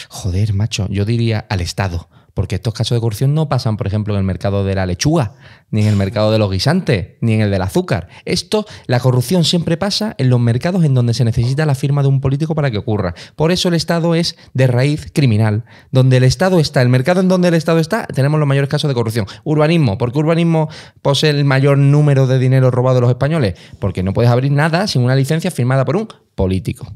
Joder, macho, yo diría al Estado porque estos casos de corrupción no pasan, por ejemplo, en el mercado de la lechuga, ni en el mercado de los guisantes, ni en el del azúcar. Esto, la corrupción siempre pasa en los mercados en donde se necesita la firma de un político para que ocurra. Por eso el Estado es de raíz criminal. Donde el Estado está, el mercado en donde el Estado está, tenemos los mayores casos de corrupción. Urbanismo, ¿por qué urbanismo posee el mayor número de dinero robado de los españoles? Porque no puedes abrir nada sin una licencia firmada por un político.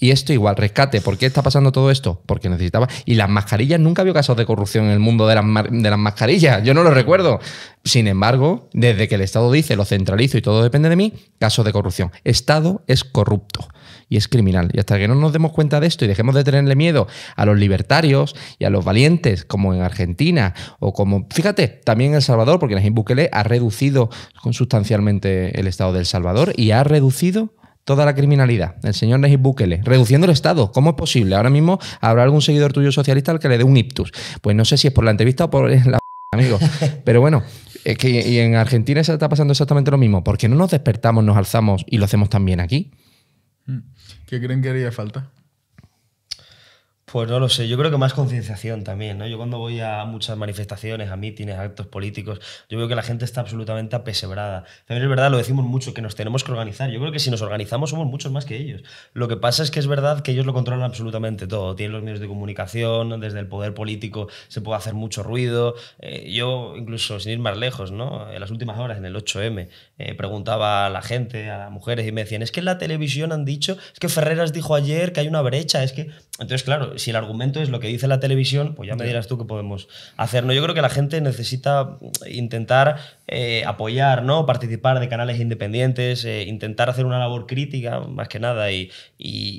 Y esto igual, rescate. ¿Por qué está pasando todo esto? Porque necesitaba. Y las mascarillas, nunca había casos de corrupción en el mundo de las, mascarillas. Yo no lo recuerdo. Sin embargo, desde que el Estado dice lo centralizo y todo depende de mí, casos de corrupción. Estado es corrupto y es criminal. Y hasta que no nos demos cuenta de esto y dejemos de tenerle miedo a los libertarios y a los valientes, como en Argentina o como, fíjate, también en El Salvador, porque Nayib Bukele ha reducido sustancialmente el Estado de Salvador y ha reducido toda la criminalidad, el señor Nayib Bukele, reduciendo el Estado. ¿Cómo es posible? Ahora mismo habrá algún seguidor tuyo socialista al que le dé un iptus Pues no sé si es por la entrevista o por la [laughs] amigo. Pero bueno, es que y en Argentina se está pasando exactamente lo mismo. ¿Por qué no nos despertamos, nos alzamos y lo hacemos también aquí? ¿Qué creen que haría falta? Pues no lo sé, yo creo que más concienciación también, ¿no? Yo cuando voy a muchas manifestaciones, a mítines, a actos políticos, yo veo que la gente está absolutamente apesebrada. También es verdad, lo decimos mucho, que nos tenemos que organizar. Yo creo que si nos organizamos somos muchos más que ellos. Lo que pasa es que es verdad que ellos lo controlan absolutamente todo. Tienen los medios de comunicación, desde el poder político se puede hacer mucho ruido. Eh, yo, incluso sin ir más lejos, ¿no? En las últimas horas, en el 8M, eh, preguntaba a la gente, a las mujeres, y me decían, es que en la televisión han dicho, es que Ferreras dijo ayer que hay una brecha, es que... Entonces, claro, si el argumento es lo que dice la televisión, pues ya me dirás tú qué podemos hacer. yo creo que la gente necesita intentar eh, apoyar, ¿no? participar de canales independientes, eh, intentar hacer una labor crítica más que nada y,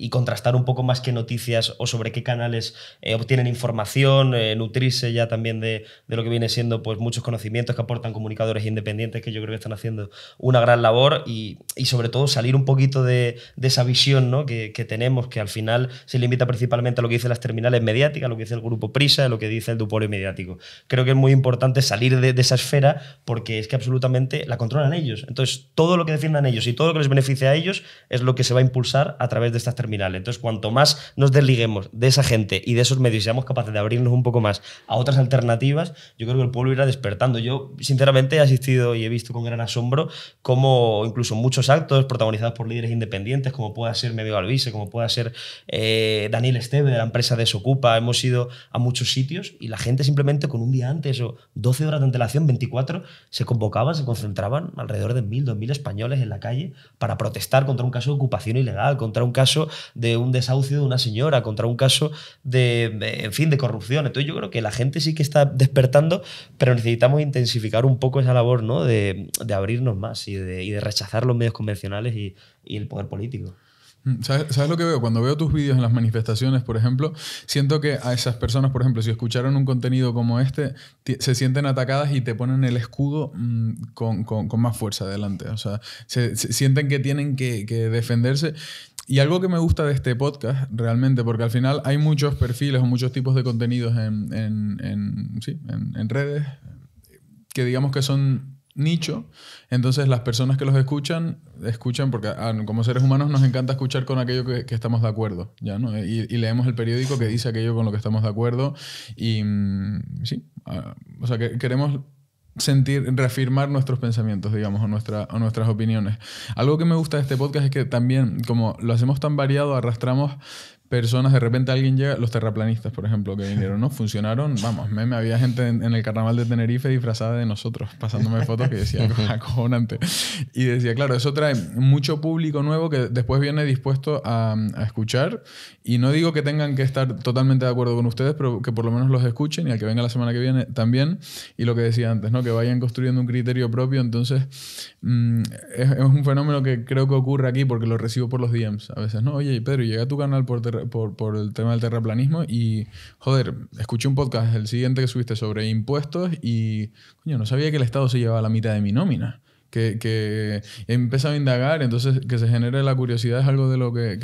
contrastar un poco más que noticias o sobre qué canales eh, obtienen información, nutrirse ya también de, lo que viene siendo pues, muchos conocimientos que aportan comunicadores independientes que yo creo que están haciendo una gran labor y, sobre todo salir un poquito de, esa visión que, tenemos que al final se limita principalmente a lo que dicen las terminales mediáticas, lo que dice el grupo Prisa, a lo que dice el Duporio mediático. Creo que es muy importante salir de esa esfera porque es que absolutamente la controlan ellos. Entonces, todo lo que defiendan ellos y todo lo que les beneficie a ellos es lo que se va a impulsar a través de estas terminales. Entonces, cuanto más nos desliguemos de esa gente y de esos medios y seamos capaces de abrirnos un poco más a otras alternativas, yo creo que el pueblo irá despertando. Yo, sinceramente, he asistido y he visto con gran asombro cómo incluso muchos actos protagonizados por líderes independientes, como pueda ser Medio Alvise, como pueda ser eh, Daniel Esteve de la empresa Desocupa, hemos ido a muchos sitios y la gente simplemente con un día antes o 12 horas de antelación, 24, se convocaban, se concentraban alrededor de mil, dos mil españoles en la calle para protestar contra un caso de ocupación ilegal, contra un caso de un desahucio de una señora, contra un caso de, en fin, de corrupción. Entonces yo creo que la gente sí que está despertando, pero necesitamos intensificar un poco esa labor ¿no? de, abrirnos más y de, rechazar los medios convencionales y el poder político. Mm, ¿Sabes, lo que veo? Cuando veo tus vídeos en las manifestaciones, por ejemplo, siento que a esas personas, por ejemplo, si escucharon un contenido como este, se sienten atacadas y te ponen el escudo mm, con, más fuerza adelante. O sea, se, sienten que tienen que, defenderse. Y algo que me gusta de este podcast, realmente, porque al final hay muchos perfiles o muchos tipos de contenidos en, en redes que digamos que son nicho. Entonces las personas que los escuchan, escuchan porque ah, como seres humanos nos encanta escuchar con aquello que, estamos de acuerdo, ¿ya? ¿no? Y, leemos el periódico que dice aquello con lo que estamos de acuerdo. Y mm, sí, ah, o sea, que queremos sentir, reafirmar nuestros pensamientos, digamos, o nuestras opiniones. Algo que me gusta de este podcast es que también, como lo hacemos tan variado, arrastramos personas, de repente alguien llega, los terraplanistas, por ejemplo, que vinieron, ¿no? Funcionaron, vamos, me había gente en, el carnaval de Tenerife disfrazada de nosotros, pasándome fotos que decía, [laughs] acojonante. Y decía, claro, eso trae mucho público nuevo que después viene dispuesto a, a, escuchar, y no digo que tengan que estar totalmente de acuerdo con ustedes, pero que por lo menos los escuchen y al que venga la semana que viene también, y lo que decía antes, ¿no? Que vayan construyendo un criterio propio, entonces mm, es, un fenómeno que creo que ocurre aquí porque lo recibo por los DMs a veces, ¿no? Oye, Pedro, llega tu canal por terra por, el tema del terraplanismo y, joder, escuché un podcast, el siguiente que subiste, sobre impuestos y, coño, no sabía que el Estado se llevaba la mitad de mi nómina. Que, que empezado a indagar, entonces que se genere la curiosidad es algo de lo que,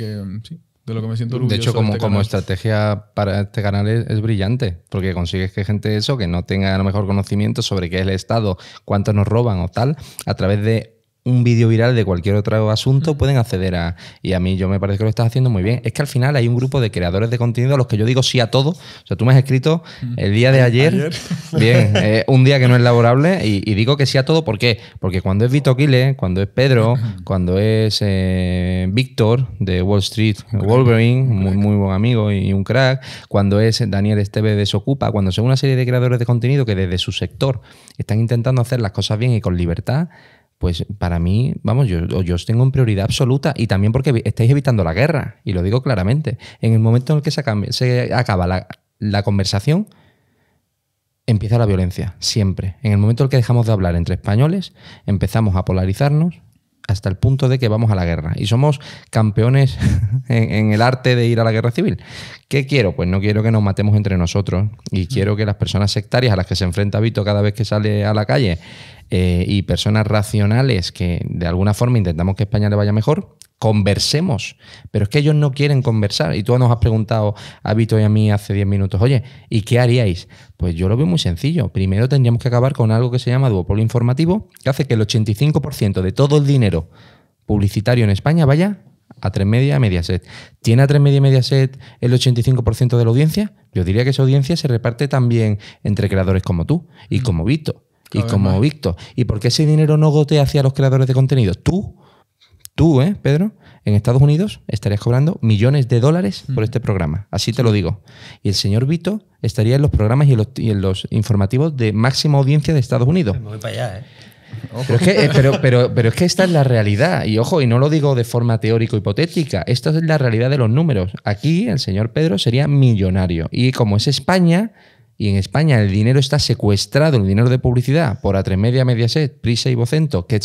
sí, de lo que me siento orgulloso. De hecho, como, este como estrategia para este canal es, brillante, porque consigues que gente eso, que no tenga a lo mejor conocimiento sobre qué es el Estado, cuánto nos roban o tal, a través de un vídeo viral de cualquier otro asunto, pueden acceder a... Y a mí yo me parece que lo estás haciendo muy bien. Es que al final hay un grupo de creadores de contenido a los que yo digo sí a todo. O sea, tú me has escrito el día de ayer, [laughs] bien, un día que no es laborable, y, digo que sí a todo. ¿Por qué? Porque cuando es Vito cuando es Pedro, cuando es eh, Víctor de Wall Street, Wolverine, muy, muy buen amigo y un crack, cuando es Daniel Esteves de Socupa, cuando son una serie de creadores de contenido que desde su sector están intentando hacer las cosas bien y con libertad, pues para mí, vamos, yo, yo, os tengo en prioridad absoluta y también porque estáis evitando la guerra, y lo digo claramente. En el momento en el que se, acaba, la, la, conversación, empieza la violencia, siempre. En el momento en el que dejamos de hablar entre españoles, empezamos a polarizarnos hasta el punto de que vamos a la guerra y somos campeones [laughs] en, el arte de ir a la guerra civil. ¿Qué quiero? Pues no quiero que nos matemos entre nosotros y quiero que las personas sectarias a las que se enfrenta Vito cada vez que sale a la calle eh, y personas racionales que de alguna forma intentamos que España le vaya mejor, conversemos. Pero es que ellos no quieren conversar. Y tú nos has preguntado a Vito y a mí hace 10 minutos, oye, ¿y qué haríais? Pues yo lo veo muy sencillo. Primero tendríamos que acabar con algo que se llama duopolio informativo, que hace que el 85% de todo el dinero publicitario en España vaya a tres media Mediaset. ¿Tiene a tres media Mediaset el 85% de la audiencia? Yo diría que esa audiencia se reparte también entre creadores como tú y mm. como Vito. Y como Víctor. ¿Y por qué ese dinero no gotea hacia los creadores de contenido? Tú, tú, ¿eh, Pedro, en Estados Unidos estarías cobrando millones de dólares por mm. este programa. Así te lo digo. Y el señor Vito estaría en los programas y en los, informativos de máxima audiencia de Estados Unidos. Me voy para allá, ¿eh? Pero es, que, eh, pero es, que, esta es la realidad. Y ojo, y no lo digo de forma teórico-hipotética. Esta es la realidad de los números. Aquí el señor Pedro sería millonario. Y como es España, y en España el dinero está secuestrado, el dinero de publicidad, por Atremedia, Mediaset, Prisa y Vocento. Que,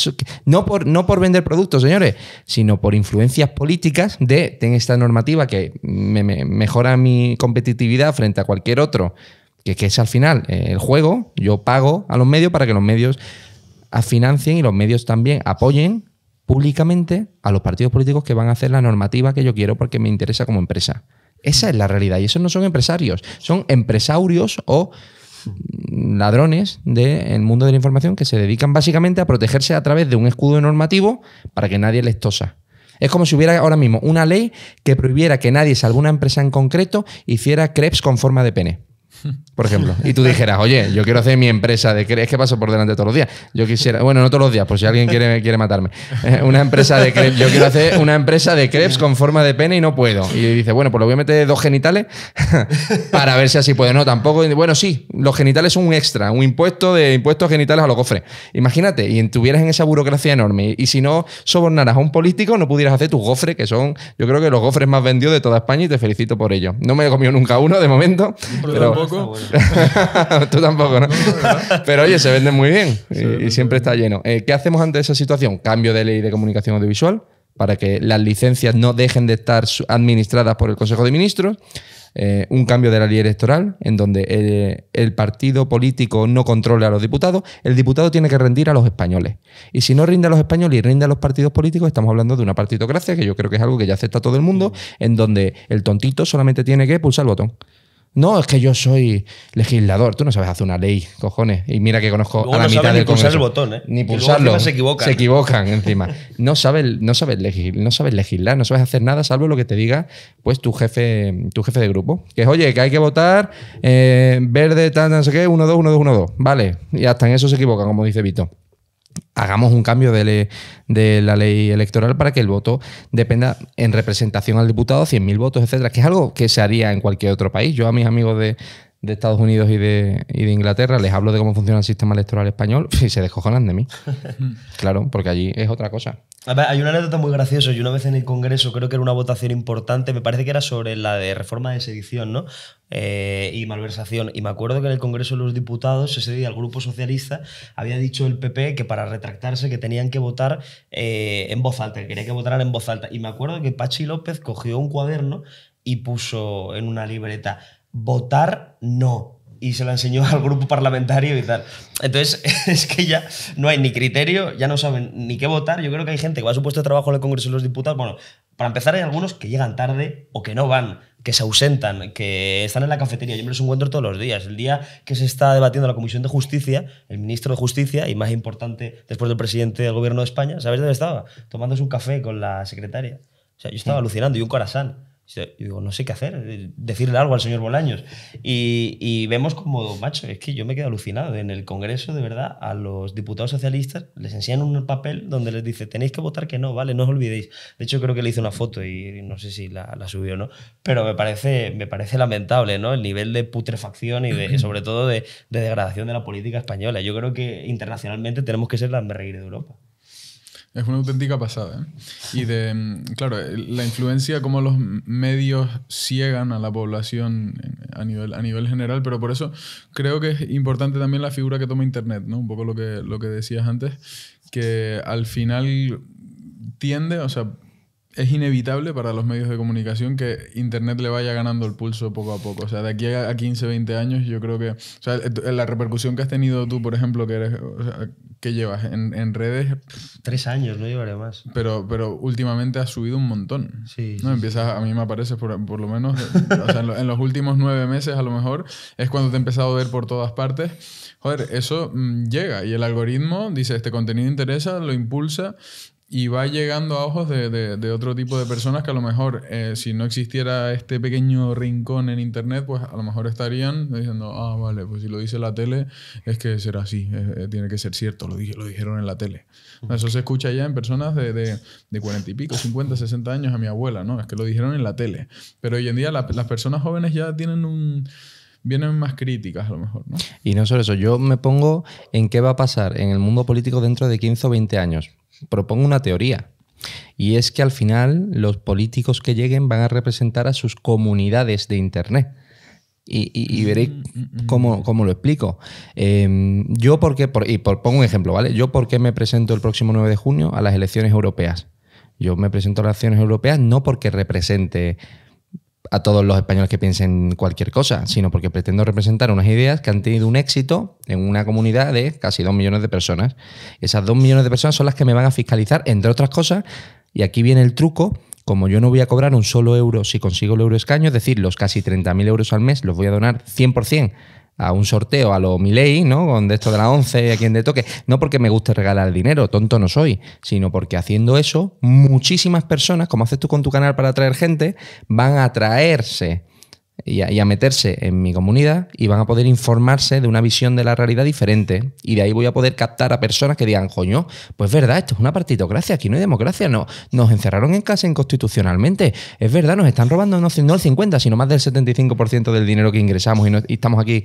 no, por, no por vender productos, señores, sino por influencias políticas de ten esta normativa que me, mejora mi competitividad frente a cualquier otro. Que, es al final eh, el juego. Yo pago a los medios para que los medios financien y los medios también apoyen públicamente a los partidos políticos que van a hacer la normativa que yo quiero porque me interesa como empresa. Esa es la realidad. Y esos no son empresarios, son empresarios o ladrones del mundo de la información que se dedican básicamente a protegerse a través de un escudo normativo para que nadie les tosa. Es como si hubiera ahora mismo una ley que prohibiera que nadie, si una empresa en concreto, hiciera crepes con forma de pene por ejemplo, y tú dijeras, oye, yo quiero hacer mi empresa de crepes, es que paso por delante todos los días, yo quisiera, bueno, no todos los días, por si alguien quiere, quiere matarme, eh, una empresa de crepes, yo quiero hacer una empresa de crepes con forma de pene y no puedo. Y dice, bueno, pues lo voy a meter dos genitales [laughs] para ver si así puede. No, tampoco, bueno, sí, los genitales son un extra, un impuesto de impuestos genitales a los cofres. Imagínate, y estuvieras en esa burocracia enorme, y si no sobornaras a un político, no pudieras hacer tus gofres, que son, yo creo que los gofres más vendidos de toda España, y te felicito por ello. No me he comido nunca uno de momento, [laughs] Tú tampoco, ¿no? Pero oye, se vende muy bien y, siempre está lleno. Eh, ¿Qué hacemos ante esa situación? Cambio de ley de comunicación audiovisual para que las licencias no dejen de estar administradas por el Consejo de Ministros. Eh, un cambio de la ley electoral en donde eh, el, partido político no controle a los diputados, el diputado tiene que rendir a los españoles. Y si no rinde a los españoles y rinde a los partidos políticos, estamos hablando de una partidocracia, que yo creo que es algo que ya acepta todo el mundo, en donde el tontito solamente tiene que pulsar el botón. No, es que yo soy legislador. Tú no sabes hacer una ley, cojones. Y mira que conozco a la mitad del Congreso. Ni pulsar el botón, ¿eh? Ni pulsarlo. Se equivocan. Se equivocan encima. No sabes, no, sabes no sabes legislar, no sabes hacer nada, salvo lo que te diga pues tu jefe, tu jefe de grupo. Que es, oye, que hay que votar eh, verde, tal, no sé qué, 1-2, 1-2, 1-2. Vale. Y hasta en eso se equivocan, como dice Vito hagamos un cambio de, la ley electoral para que el voto dependa en representación al diputado, 100.000 votos, etcétera, que es algo que se haría en cualquier otro país. Yo a mis amigos de, de Estados Unidos y de, de, Inglaterra, les hablo de cómo funciona el sistema electoral español [laughs] y se descojonan de mí. [laughs] claro, porque allí es otra cosa. A ver, hay una anécdota muy graciosa. Yo una vez en el Congreso, creo que era una votación importante, me parece que era sobre la de reforma de sedición, ¿no? Eh, y malversación. Y me acuerdo que en el Congreso de los Diputados, ese día el Grupo Socialista había dicho el PP que para retractarse que tenían que votar eh, en voz alta, que quería que votaran en voz alta. Y me acuerdo que Pachi López cogió un cuaderno y puso en una libreta votar no. Y se lo enseñó al grupo parlamentario y tal. Entonces, [laughs] es que ya no hay ni criterio, ya no saben ni qué votar. Yo creo que hay gente que va a su puesto de trabajo en el Congreso de los Diputados. Bueno, para empezar, hay algunos que llegan tarde o que no van, que se ausentan, que están en la cafetería. Yo me los encuentro todos los días. El día que se está debatiendo la Comisión de Justicia, el ministro de Justicia, y más importante, después del presidente del Gobierno de España, ¿sabes dónde estaba? Tomándose un café con la secretaria. O sea, yo estaba mm. alucinando y un corazón digo, no sé qué hacer, decirle algo al señor Bolaños. Y, y, vemos como, macho, es que yo me quedo alucinado. En el Congreso, de verdad, a los diputados socialistas les enseñan un papel donde les dice, tenéis que votar que no, vale, no os olvidéis. De hecho, creo que le hice una foto y no sé si la, subió o no, pero me parece, me parece lamentable ¿no? el nivel de putrefacción y [clears throat] sobre todo de, degradación de la política española. Yo creo que internacionalmente tenemos que ser la reír de Europa. Es una auténtica pasada. ¿eh? Y de, mm, claro, la influencia, como los medios ciegan a la población a nivel, a nivel general, pero por eso creo que es importante también la figura que toma Internet, ¿no? Un poco lo que, lo que decías antes, que al final tiende, o sea, es inevitable para los medios de comunicación que Internet le vaya ganando el pulso poco a poco. O sea, de aquí a 15, 20 años, yo creo que. O sea, la repercusión que has tenido tú, por ejemplo, que eres. que llevas en, en, redes. Tres años, no llevaré más. Pero, pero últimamente has subido un montón. Sí. ¿no? Empiezas, a mí me aparece, por, lo menos. o sea, en, en, los últimos nueve meses, a lo mejor, es cuando te he empezado a ver por todas partes. Joder, eso mm, llega y el algoritmo dice: este contenido interesa, lo impulsa y va llegando a ojos de, de, de, otro tipo de personas que a lo mejor eh, si no existiera este pequeño rincón en internet, pues a lo mejor estarían diciendo, ah, vale, pues si lo dice la tele es que será así, eh, eh, tiene que ser cierto, lo, dije, lo dijeron en la tele. Eso se escucha ya en personas de, de, 40 y pico, 50, 60 años a mi abuela, ¿no? Es que lo dijeron en la tele. Pero hoy en día las personas jóvenes ya tienen un vienen más críticas a lo mejor. ¿no? Y no solo eso, yo me pongo en qué va a pasar en el mundo político dentro de 15 o 20 años. Propongo una teoría. Y es que al final los políticos que lleguen van a representar a sus comunidades de Internet. Y, mm, veréis mm, mm, cómo, lo explico. Em, yo porque, por, y pongo un ejemplo, ¿vale? Yo porque me presento el próximo 9 de junio a las elecciones europeas. Yo me presento a las elecciones europeas no porque represente a todos los españoles que piensen cualquier cosa, sino porque pretendo representar unas ideas que han tenido un éxito en una comunidad de casi dos millones de personas. Esas dos millones de personas son las que me van a fiscalizar, entre otras cosas, y aquí viene el truco, como yo no voy a cobrar un solo euro si consigo el euro escaño, es decir, los casi 30.000 euros al mes los voy a donar 100% a un sorteo a lo Milei, ¿no? Con de esto de la 11, a quien te toque. No porque me guste regalar dinero, tonto no soy, sino porque haciendo eso, muchísimas personas, como haces tú con tu canal para atraer gente, van a atraerse y a, meterse en mi comunidad y van a poder informarse de una visión de la realidad diferente. Y de ahí voy a poder captar a personas que digan, coño, pues es verdad, esto es una partidocracia, aquí no hay democracia, no, nos encerraron en casa inconstitucionalmente, es verdad, nos están robando no, el 50, sino más del 75% del dinero que ingresamos y estamos aquí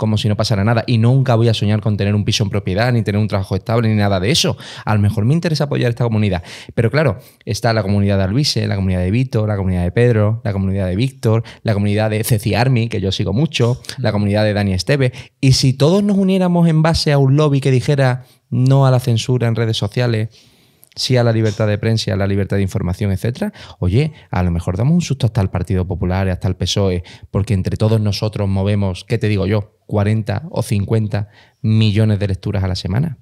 como si no pasara nada. Y nunca voy a soñar con tener un piso en propiedad, ni tener un trabajo estable, ni nada de eso. A lo mejor me interesa apoyar esta comunidad. Pero claro, está la comunidad de Alvise, la comunidad de Vito, la comunidad de Pedro, la comunidad de Víctor, la comunidad de Ceci Army, que yo sigo mucho, la comunidad de Dani Esteve. Y si todos nos uniéramos en base a un lobby que dijera no a la censura en redes sociales, sí a la libertad de prensa, a la libertad de información, etcétera, oye, a lo mejor damos un susto hasta el Partido Popular, hasta el PSOE, porque entre todos nosotros movemos, ¿qué te digo yo? 40 o 50 millones de lecturas a la semana,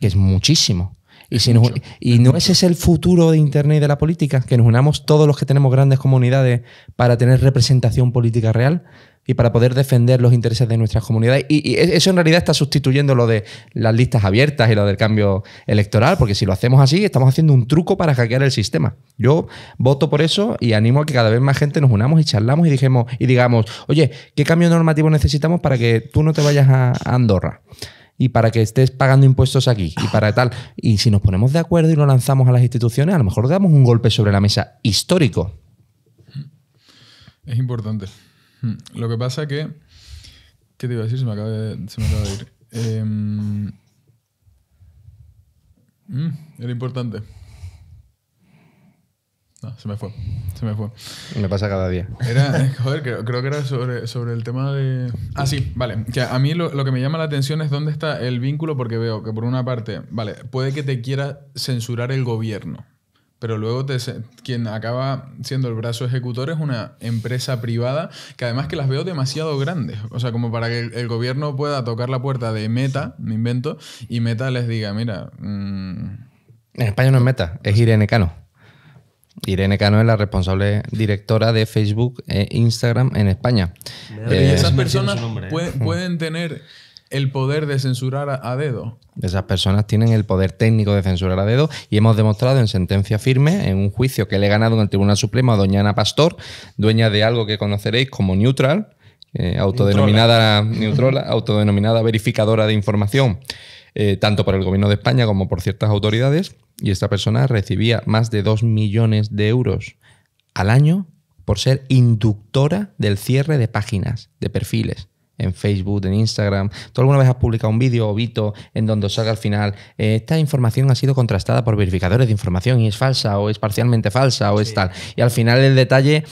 que es muchísimo. Y, si ¿Y no ese es el futuro de Internet y de la política? Que nos unamos todos los que tenemos grandes comunidades para tener representación política real y para poder defender los intereses de nuestras comunidades. Y, e-, eso en realidad está sustituyendo lo de las listas abiertas y lo del cambio electoral, porque si lo hacemos así, estamos haciendo un truco para hackear el sistema. Yo voto por eso y animo a que cada vez más gente nos unamos y charlamos y, dijemos, y digamos, oye, ¿qué cambio normativo necesitamos para que tú no te vayas a Andorra? y para que estés pagando impuestos aquí y para tal. Y si nos ponemos de acuerdo y lo lanzamos a las instituciones, a lo mejor damos un golpe sobre la mesa histórico. Es importante. Hmm. Lo que pasa que... ¿Qué te iba a decir? Se me acaba de, se ir. Em, mm, era importante se me fue. Se me fue. Me pasa cada día. [laughs] joder, creo, que era sobre, el tema de. Ah, sí, vale. Que a mí lo, que me llama la atención es dónde está el vínculo, porque veo que por una parte, vale, puede que te quiera censurar el gobierno, pero luego te, quien acaba siendo el brazo ejecutor es una empresa privada que además que las veo demasiado grandes. O sea, como para que el, gobierno pueda tocar la puerta de Meta, me invento, y Meta les diga, mira. Mm, en España no es Meta, es Irene Cano. Irene Cano es la responsable directora de Facebook e Instagram en España. ¿Y eh, esas personas ¿eh? pueden, tener el poder de censurar a, dedo. Esas personas tienen el poder técnico de censurar a dedo y hemos demostrado en sentencia firme, en un juicio que le he ganado en el Tribunal Supremo a Doña Ana Pastor, dueña de algo que conoceréis como Neutral, eh, autodenominada neutrola, autodenominada verificadora de información eh, tanto por el gobierno de España como por ciertas autoridades, y esta persona recibía más de 2 millones de euros al año por ser inductora del cierre de páginas, de perfiles en Facebook, en Instagram. ¿Tú alguna vez has publicado un vídeo o vito en donde sale salga al final eh, esta información ha sido contrastada por verificadores de información y es falsa o es parcialmente falsa o es tal? Y al final el detalle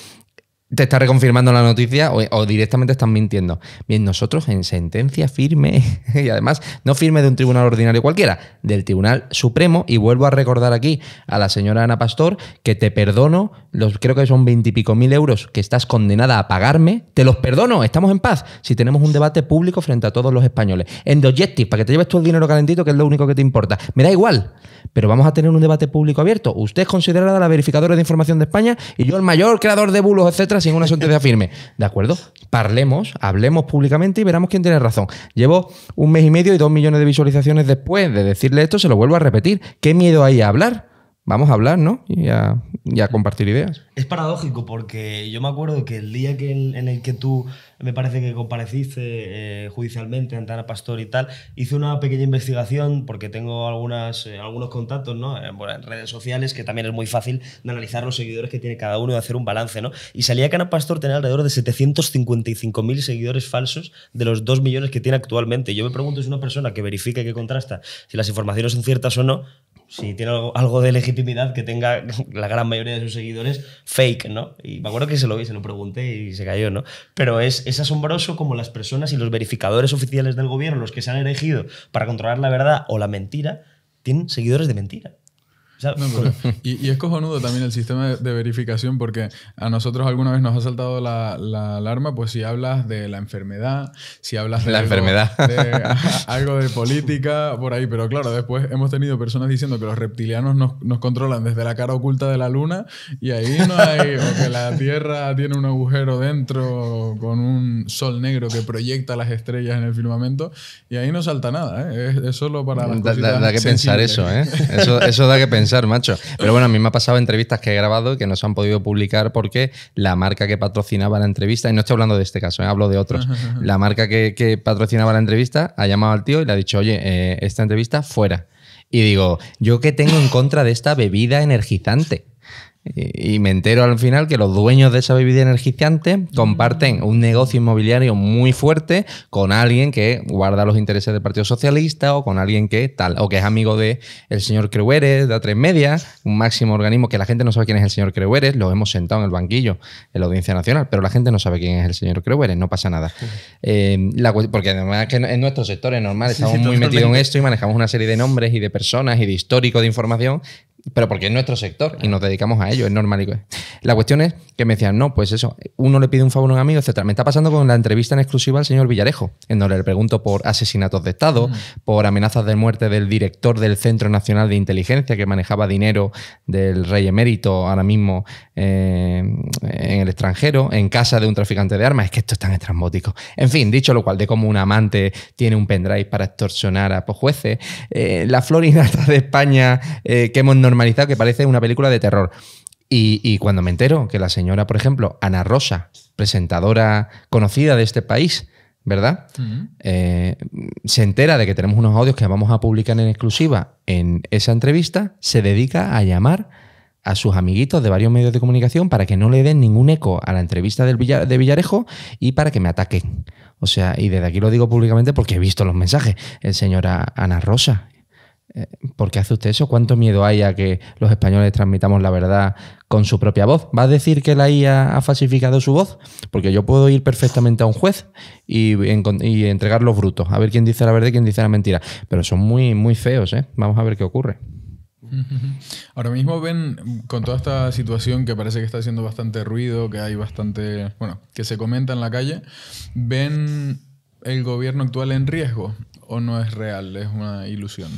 te está reconfirmando la noticia o, directamente están mintiendo. Bien, nosotros en sentencia firme, [laughs] y además no firme de un tribunal ordinario cualquiera, del Tribunal Supremo, y vuelvo a recordar aquí a la señora Ana Pastor que te perdono, los creo que son veintipico mil euros que estás condenada a pagarme, te los perdono, estamos en paz, si tenemos un debate público frente a todos los españoles. En The para que te lleves todo el dinero calentito, que es lo único que te importa. Me da igual, pero vamos a tener un debate público abierto. Usted es considerada la verificadora de información de España y yo el mayor creador de bulos, etc sin una de firme. ¿De acuerdo? Parlemos, hablemos públicamente y veramos quién tiene razón. Llevo un mes y medio y dos millones de visualizaciones después de decirle esto, se lo vuelvo a repetir. ¿Qué miedo hay a hablar? vamos a hablar, ¿no? Y a, compartir ideas. Es paradójico porque yo me acuerdo que el día que en, el que tú, me parece que compareciste eh, judicialmente ante Ana Pastor y tal, hice una pequeña investigación porque tengo algunas, eh, algunos contactos ¿no? Eh, en, redes sociales que también es muy fácil de analizar los seguidores que tiene cada uno y hacer un balance, ¿no? Y salía que Ana Pastor tenía alrededor de 755.000 seguidores falsos de los 2 millones que tiene actualmente. Yo me pregunto si una persona que verifica y que contrasta si las informaciones son ciertas o no, si tiene algo, de legitimidad que tenga [laughs] la gran mayoría de sus seguidores, fake, ¿no? Y me acuerdo que se lo vi, se pregunté y se cayó, ¿no? Pero es, es asombroso como las personas y los verificadores oficiales del gobierno, los que se han elegido para controlar la verdad o la mentira, tienen seguidores de mentira y, es cojonudo también el sistema de, verificación porque a nosotros alguna vez nos ha saltado la, la, alarma, pues si hablas de la enfermedad, si hablas de, la algo, enfermedad. de algo de política, por ahí. Pero claro, después hemos tenido personas diciendo que los reptilianos nos, nos controlan desde la cara oculta de la luna y ahí no hay, [laughs] o que la Tierra tiene un agujero dentro con un sol negro que proyecta las estrellas en el firmamento y ahí no salta nada, ¿eh? es, solo para... Las da, da, que pensar eso, ¿eh? [laughs] Eso, eso da que pensar macho. Pero bueno, a mí me ha pasado entrevistas que he grabado que no se han podido publicar porque la marca que patrocinaba la entrevista, y no estoy hablando de este caso, eh, hablo de otros, la marca que, patrocinaba la entrevista ha llamado al tío y le ha dicho, oye, eh, esta entrevista fuera. Y digo, ¿yo qué tengo en contra de esta bebida energizante? Y, me entero al final que los dueños de esa bebida energizante comparten un negocio inmobiliario muy fuerte con alguien que guarda los intereses del Partido Socialista o con alguien que tal, o que es amigo de señor Creueres, de A3 Media, un máximo organismo que la gente no sabe quién es el señor Creueres, lo hemos sentado en el banquillo en la Audiencia Nacional, pero la gente no sabe quién es el señor Creueres, no pasa nada. Eh, porque además que en nuestros sectores es normal, estamos muy metidos en esto y manejamos una serie de nombres y de personas y de histórico de información pero porque es nuestro sector y nos dedicamos a ello, es normal. La cuestión es que me decían, no, pues eso, uno le pide un favor a un amigo, etcétera. Me está pasando con la entrevista en exclusiva al señor Villarejo, en donde le pregunto por asesinatos de Estado, mm. por amenazas de muerte del director del Centro Nacional de Inteligencia que manejaba dinero del rey emérito ahora mismo eh, en el extranjero, en casa de un traficante de armas. Es que esto es tan estrambótico. En fin, dicho lo cual, de cómo un amante tiene un pendrive para extorsionar a pues, jueces, eh, la florinata [laughs] de España eh, que hemos normalizado normalizado que parece una película de terror. Y, cuando me entero que la señora, por ejemplo, Ana Rosa, presentadora conocida de este país, ¿verdad? Eh, se entera de que tenemos unos audios que vamos a publicar en exclusiva en esa entrevista, se dedica a llamar a sus amiguitos de varios medios de comunicación para que no le den ningún eco a la entrevista del de Villarejo y para que me ataquen. O sea, y desde aquí lo digo públicamente porque he visto los mensajes. El señora Ana Rosa, eh, ¿Por qué hace usted eso? ¿Cuánto miedo hay a que los españoles transmitamos la verdad con su propia voz? ¿Va a decir que la IA ha falsificado su voz? Porque yo puedo ir perfectamente a un juez y, entregar los brutos, a ver quién dice la verdad y quién dice la mentira. Pero son muy, muy feos, ¿eh? Vamos a ver qué ocurre. [laughs] Ahora mismo ven con toda esta situación que parece que está haciendo bastante ruido, que hay bastante, bueno, que se comenta en la calle, ven el gobierno actual en riesgo o no es real, es una ilusión.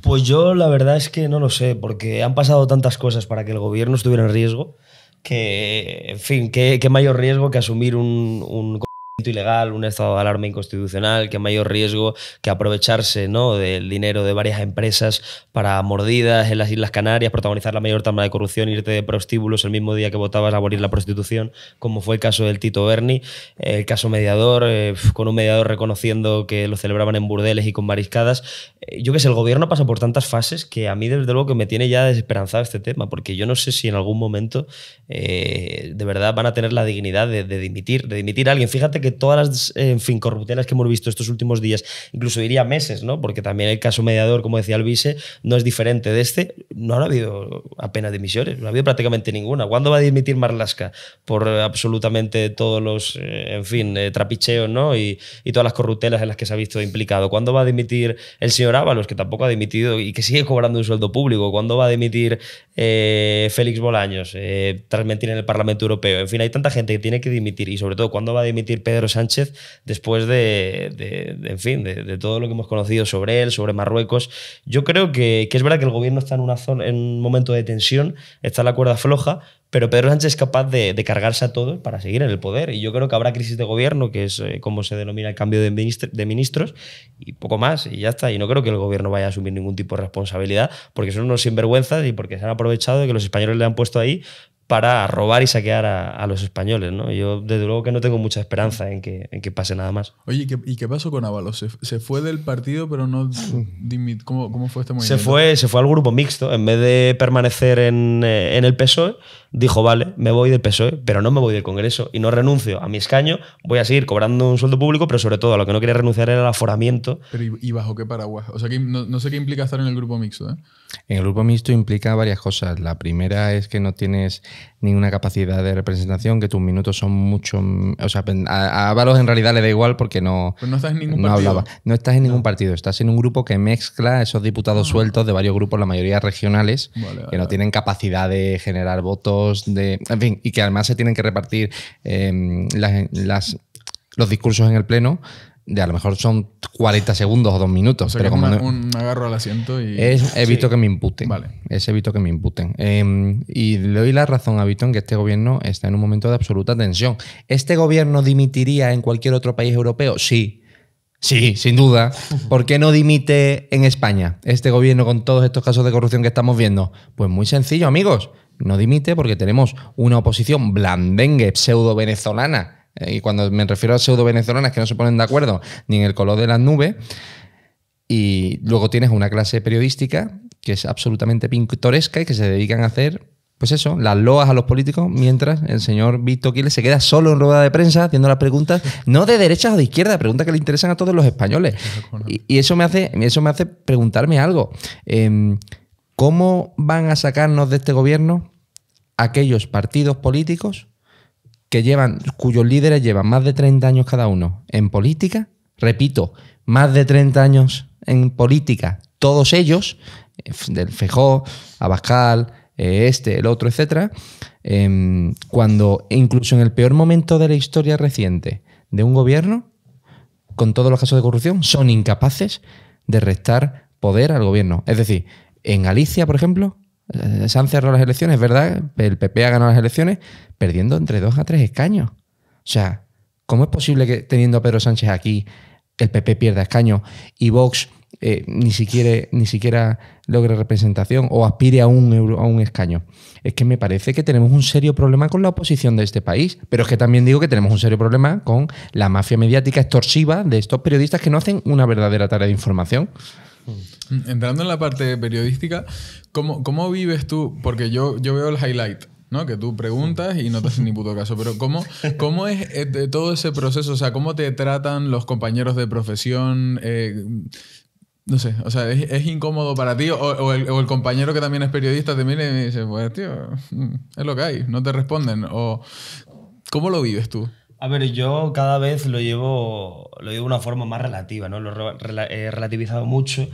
Pues yo la verdad es que no lo sé, porque han pasado tantas cosas para que el gobierno estuviera en riesgo, que, en fin, qué, mayor riesgo que asumir un ilegal, un estado de alarma inconstitucional, que mayor riesgo que aprovecharse ¿no? del dinero de varias empresas para mordidas en las Islas Canarias, protagonizar la mayor trama de corrupción, irte de prostíbulos el mismo día que votabas a abolir la prostitución, como fue el caso del Tito Berni, eh, el caso mediador, eh, con un mediador reconociendo que lo celebraban en burdeles y con mariscadas. Eh, yo que sé, el gobierno pasa por tantas fases que a mí desde luego que me tiene ya desesperanzado este tema, porque yo no sé si en algún momento de verdad van a tener la dignidad de, de dimitir, de dimitir a alguien. Fíjate que todas las, en fin, corruptelas que hemos visto estos últimos días, incluso diría meses, ¿no? Porque también el caso mediador, como decía el vice no es diferente de este. No ha habido apenas dimisiones, no ha habido prácticamente ninguna. ¿Cuándo va a dimitir Marlaska? Por absolutamente todos los, eh, en fin, eh, trapicheos, ¿no? Y, todas las corruptelas en las que se ha visto implicado. ¿Cuándo va a dimitir el señor Ábalos, que tampoco ha dimitido y que sigue cobrando un sueldo público? ¿Cuándo va a dimitir eh, Félix Bolaños eh, tras en el Parlamento Europeo? En fin, hay tanta gente que tiene que dimitir y sobre todo, ¿cuándo va a dimitir Pedro Pedro Sánchez después de, en fin, de, todo lo que hemos conocido sobre él, sobre Marruecos. Yo creo que, es verdad que el gobierno está en, una zona, en un momento de tensión, está la cuerda floja, pero Pedro Sánchez es capaz de, cargarse a todos para seguir en el poder. Y yo creo que habrá crisis de gobierno, que es eh, como se denomina el cambio de, de, ministros, y poco más, y ya está. Y no creo que el gobierno vaya a asumir ningún tipo de responsabilidad, porque son unos sinvergüenzas y porque se han aprovechado de que los españoles le han puesto ahí para robar y saquear a, los españoles. ¿no? Yo desde luego que no tengo mucha esperanza en que, en que pase nada más. Oye, ¿y qué, pasó con Ábalos? ¿Se, fue del partido pero no ¿Cómo, fue este movimiento? Se fue, se fue al grupo mixto. En vez de permanecer en, eh, en el PSOE, dijo, vale, me voy del PSOE, pero no me voy del Congreso y no renuncio a mi escaño, voy a seguir cobrando un sueldo público, pero sobre todo a lo que no quería renunciar era el aforamiento. Pero ¿y, bajo qué paraguas? O sea, que no, sé qué implica estar en el grupo mixto. ¿eh? En el grupo mixto implica varias cosas. La primera es que no tienes ninguna capacidad de representación, que tus minutos son mucho... O sea, a, Ábalos en realidad le da igual porque no... Pues no estás en ningún partido. Hablaba. No estás en ningún partido, estás en un grupo que mezcla esos diputados ah. sueltos de varios grupos, la mayoría regionales, que no tienen capacidad de generar votos fin, y que además se tienen que repartir em, los discursos en el Pleno de a lo mejor son 40 segundos o dos minutos. pero como un agarro al asiento y. He visto que me imputen. Vale. Em, es visto que me imputen. y le doy la razón a Vito en que este gobierno está en un momento de absoluta tensión. ¿Este gobierno dimitiría en cualquier otro país europeo? Sí. Sí, sin duda. ¿Por qué no dimite en España este gobierno con todos estos casos de corrupción que estamos viendo? Pues muy sencillo, amigos no dimite porque tenemos una oposición blandengue, pseudo-venezolana, eh, y cuando me refiero a pseudo-venezolanas es que no se ponen de acuerdo ni en el color de las nubes, y luego tienes una clase periodística que es absolutamente pintoresca y que se dedican a hacer pues eso, las loas a los políticos, mientras el señor Víctor Quiles se queda solo en rueda de prensa haciendo las preguntas, no de derechas o de izquierda, preguntas que le interesan a todos los españoles. Y, eso, me hace, eso me hace preguntarme algo. Em, ¿Cómo van a sacarnos de este gobierno aquellos partidos políticos que llevan, cuyos líderes llevan más de 30 años cada uno en política, repito, más de 30 años en política, todos ellos, eh, del Fejó, Abascal, eh, este, el otro, etcétera, em, cuando incluso en el peor momento de la historia reciente de un gobierno, con todos los casos de corrupción, son incapaces de restar poder al gobierno. Es decir, en Galicia, por ejemplo, eh, se han cerrado las elecciones, ¿verdad? El PP ha ganado las elecciones perdiendo entre dos a tres escaños. O sea, ¿cómo es posible que teniendo a Pedro Sánchez aquí el PP pierda escaños y Vox eh, ni, siquiera, ni siquiera logre representación o aspire a un, euro, a un escaño. Es que me parece que tenemos un serio problema con la oposición de este país, pero es que también digo que tenemos un serio problema con la mafia mediática extorsiva de estos periodistas que no hacen una verdadera tarea de información. Mm. Mm, entrando en la parte periodística, ¿cómo, vives tú? Porque yo, yo veo el highlight. ¿no? Que tú preguntas y no te hacen ni puto caso. Pero ¿cómo, cómo es eh, todo ese proceso? O sea, ¿cómo te tratan los compañeros de profesión? Eh, no sé, o sea, ¿es, incómodo para ti? O, el, compañero que también es periodista te mira y me dice, pues tío, mm, es lo que hay, no te responden. O, ¿Cómo lo vives tú? A ver, yo cada vez lo llevo, lo llevo de una forma más relativa, ¿no? Lo he relativizado mucho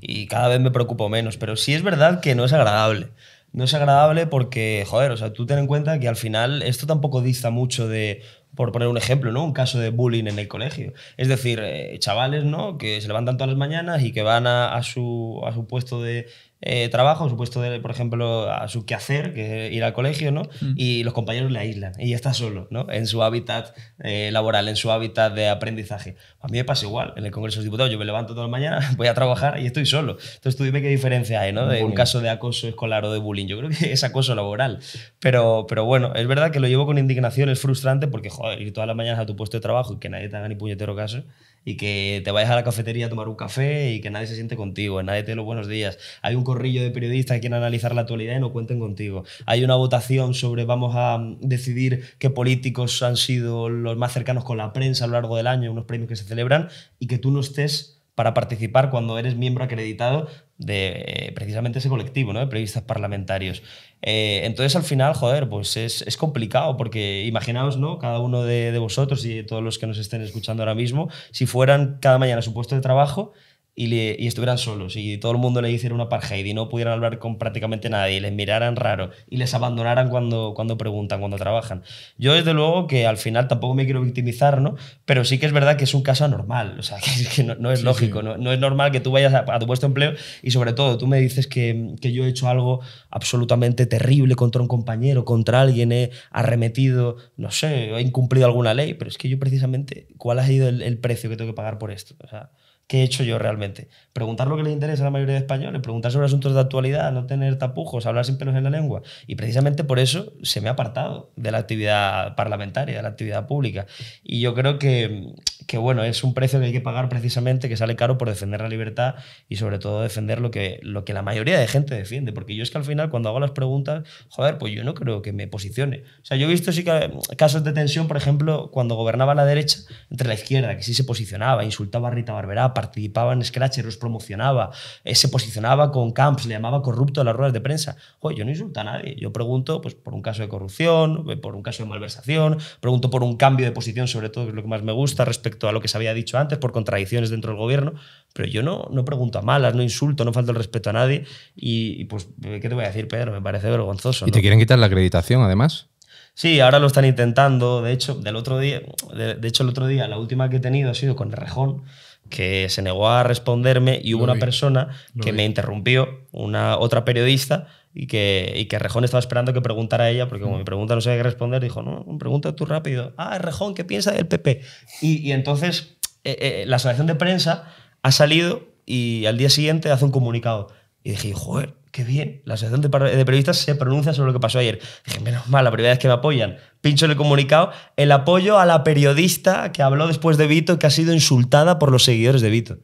y cada vez me preocupo menos, pero sí es verdad que no es agradable. No es agradable porque, joder, o sea, tú ten en cuenta que al final esto tampoco dista mucho de por poner un ejemplo, ¿no? Un caso de bullying en el colegio. Es decir, eh, chavales, ¿no? Que se levantan todas las mañanas y que van su, a su, puesto de, eh, trabajo, supuesto de, por ejemplo, a su quehacer, que es ir al colegio, ¿no? Mm. Y los compañeros le aíslan y está solo, ¿no? En su hábitat eh, laboral, en su hábitat de aprendizaje. A mí me pasa igual, en el Congreso de Diputados yo me levanto todas las mañanas, [laughs] voy a trabajar y estoy solo. Entonces tú dime qué diferencia hay, ¿no? De un caso de acoso escolar o de bullying. Yo creo que [laughs] es acoso laboral. Pero, pero bueno, es verdad que lo llevo con indignación, es frustrante porque, joder, ir todas las mañanas a tu puesto de trabajo y que nadie te haga ni puñetero caso y que te vayas a la cafetería a tomar un café y que nadie se siente contigo, nadie te dé los buenos días. Hay un corrillo de periodistas que quieren analizar la actualidad y no cuenten contigo. Hay una votación sobre vamos a mm, decidir qué políticos han sido los más cercanos con la prensa a lo largo del año, unos premios que se celebran y que tú no estés para participar cuando eres miembro acreditado de eh, precisamente ese colectivo ¿no? de periodistas parlamentarios. Eh, entonces, al final, joder, pues es, complicado, porque imaginaos, ¿no? Cada uno de, vosotros y todos los que nos estén escuchando ahora mismo, si fueran cada mañana a su puesto de trabajo y, estuvieran solos y todo el mundo le hiciera una apartheid y no pudieran hablar con prácticamente nadie y les miraran raro y les abandonaran cuando, cuando preguntan, cuando trabajan. Yo desde luego que al final tampoco me quiero victimizar, ¿no? Pero sí que es verdad que es un caso anormal, o sea, [laughs] que, no, es lógico, No, es normal que tú vayas a, tu puesto de empleo y sobre todo tú me dices que, yo he hecho algo absolutamente terrible contra un compañero, contra alguien, he arremetido, no sé, he incumplido alguna ley, pero es que yo precisamente, ¿cuál ha sido el, el precio que tengo que pagar por esto? O sea, ¿Qué he hecho yo realmente? Preguntar lo que le interesa a la mayoría de españoles, preguntar sobre asuntos de actualidad, no tener tapujos, hablar sin pelos en la lengua. Y precisamente por eso se me ha apartado de la actividad parlamentaria, de la actividad pública. Y yo creo que, que bueno, es un precio que hay que pagar precisamente, que sale caro por defender la libertad y sobre todo defender lo que, lo que la mayoría de gente defiende. Porque yo es que al final cuando hago las preguntas, joder, pues yo no creo que me posicione. O sea, yo he visto sí que casos de tensión, por ejemplo, cuando gobernaba la derecha entre la izquierda, que sí se posicionaba, insultaba a Rita Barberá, participaba en Scratcher, los promocionaba, eh, se posicionaba con camps, le llamaba corrupto a las ruedas de prensa. Joder, yo no insulto a nadie. Yo pregunto pues, por un caso de corrupción, eh, por un caso de malversación, pregunto por un cambio de posición, sobre todo, que es lo que más me gusta respecto a lo que se había dicho antes, por contradicciones dentro del gobierno. Pero yo no, no pregunto a malas, no insulto, no falto el respeto a nadie. Y, pues, eh, ¿qué te voy a decir, Pedro? Me parece vergonzoso. ¿Y te quieren quitar la acreditación, además? Sí, ahora lo están intentando. De hecho, del otro día, de, de, hecho, el otro día, la última que he tenido ha sido con Rejón, que se negó a responderme y hubo una persona que me interrumpió, una otra periodista, y que, que Rejón estaba esperando que preguntara a ella, porque como mi mm. pregunta no sabía qué responder, dijo, no, pregunta tú rápido. Ah, Rejón, ¿qué piensa del PP? Y, entonces eh, eh, la asociación de prensa ha salido y al día siguiente hace un comunicado y dije, joder, qué bien, la asociación de, periodistas se pronuncia sobre lo que pasó ayer. Dije, menos mal, la primera vez que me apoyan. Pincho en el comunicado el apoyo a la periodista que habló después de Vito, que ha sido insultada por los seguidores de Vito.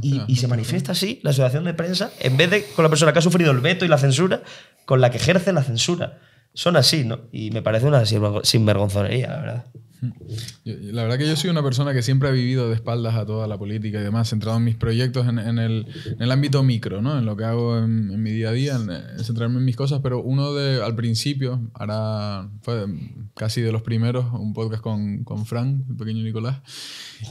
y, se manifiesta así la asociación de prensa, en vez de con la persona que ha sufrido el veto y la censura, con la que ejerce la censura son así, ¿no? Y me parece una sinvergonzonería, la verdad. La verdad que yo soy una persona que siempre ha vivido de espaldas a toda la política y demás, centrado en mis proyectos en, el, ámbito micro, ¿no? en lo que hago en, mi día a día, en, centrarme en mis cosas, pero uno de, al principio, ahora fue casi de los primeros, un podcast con, Frank, el pequeño Nicolás,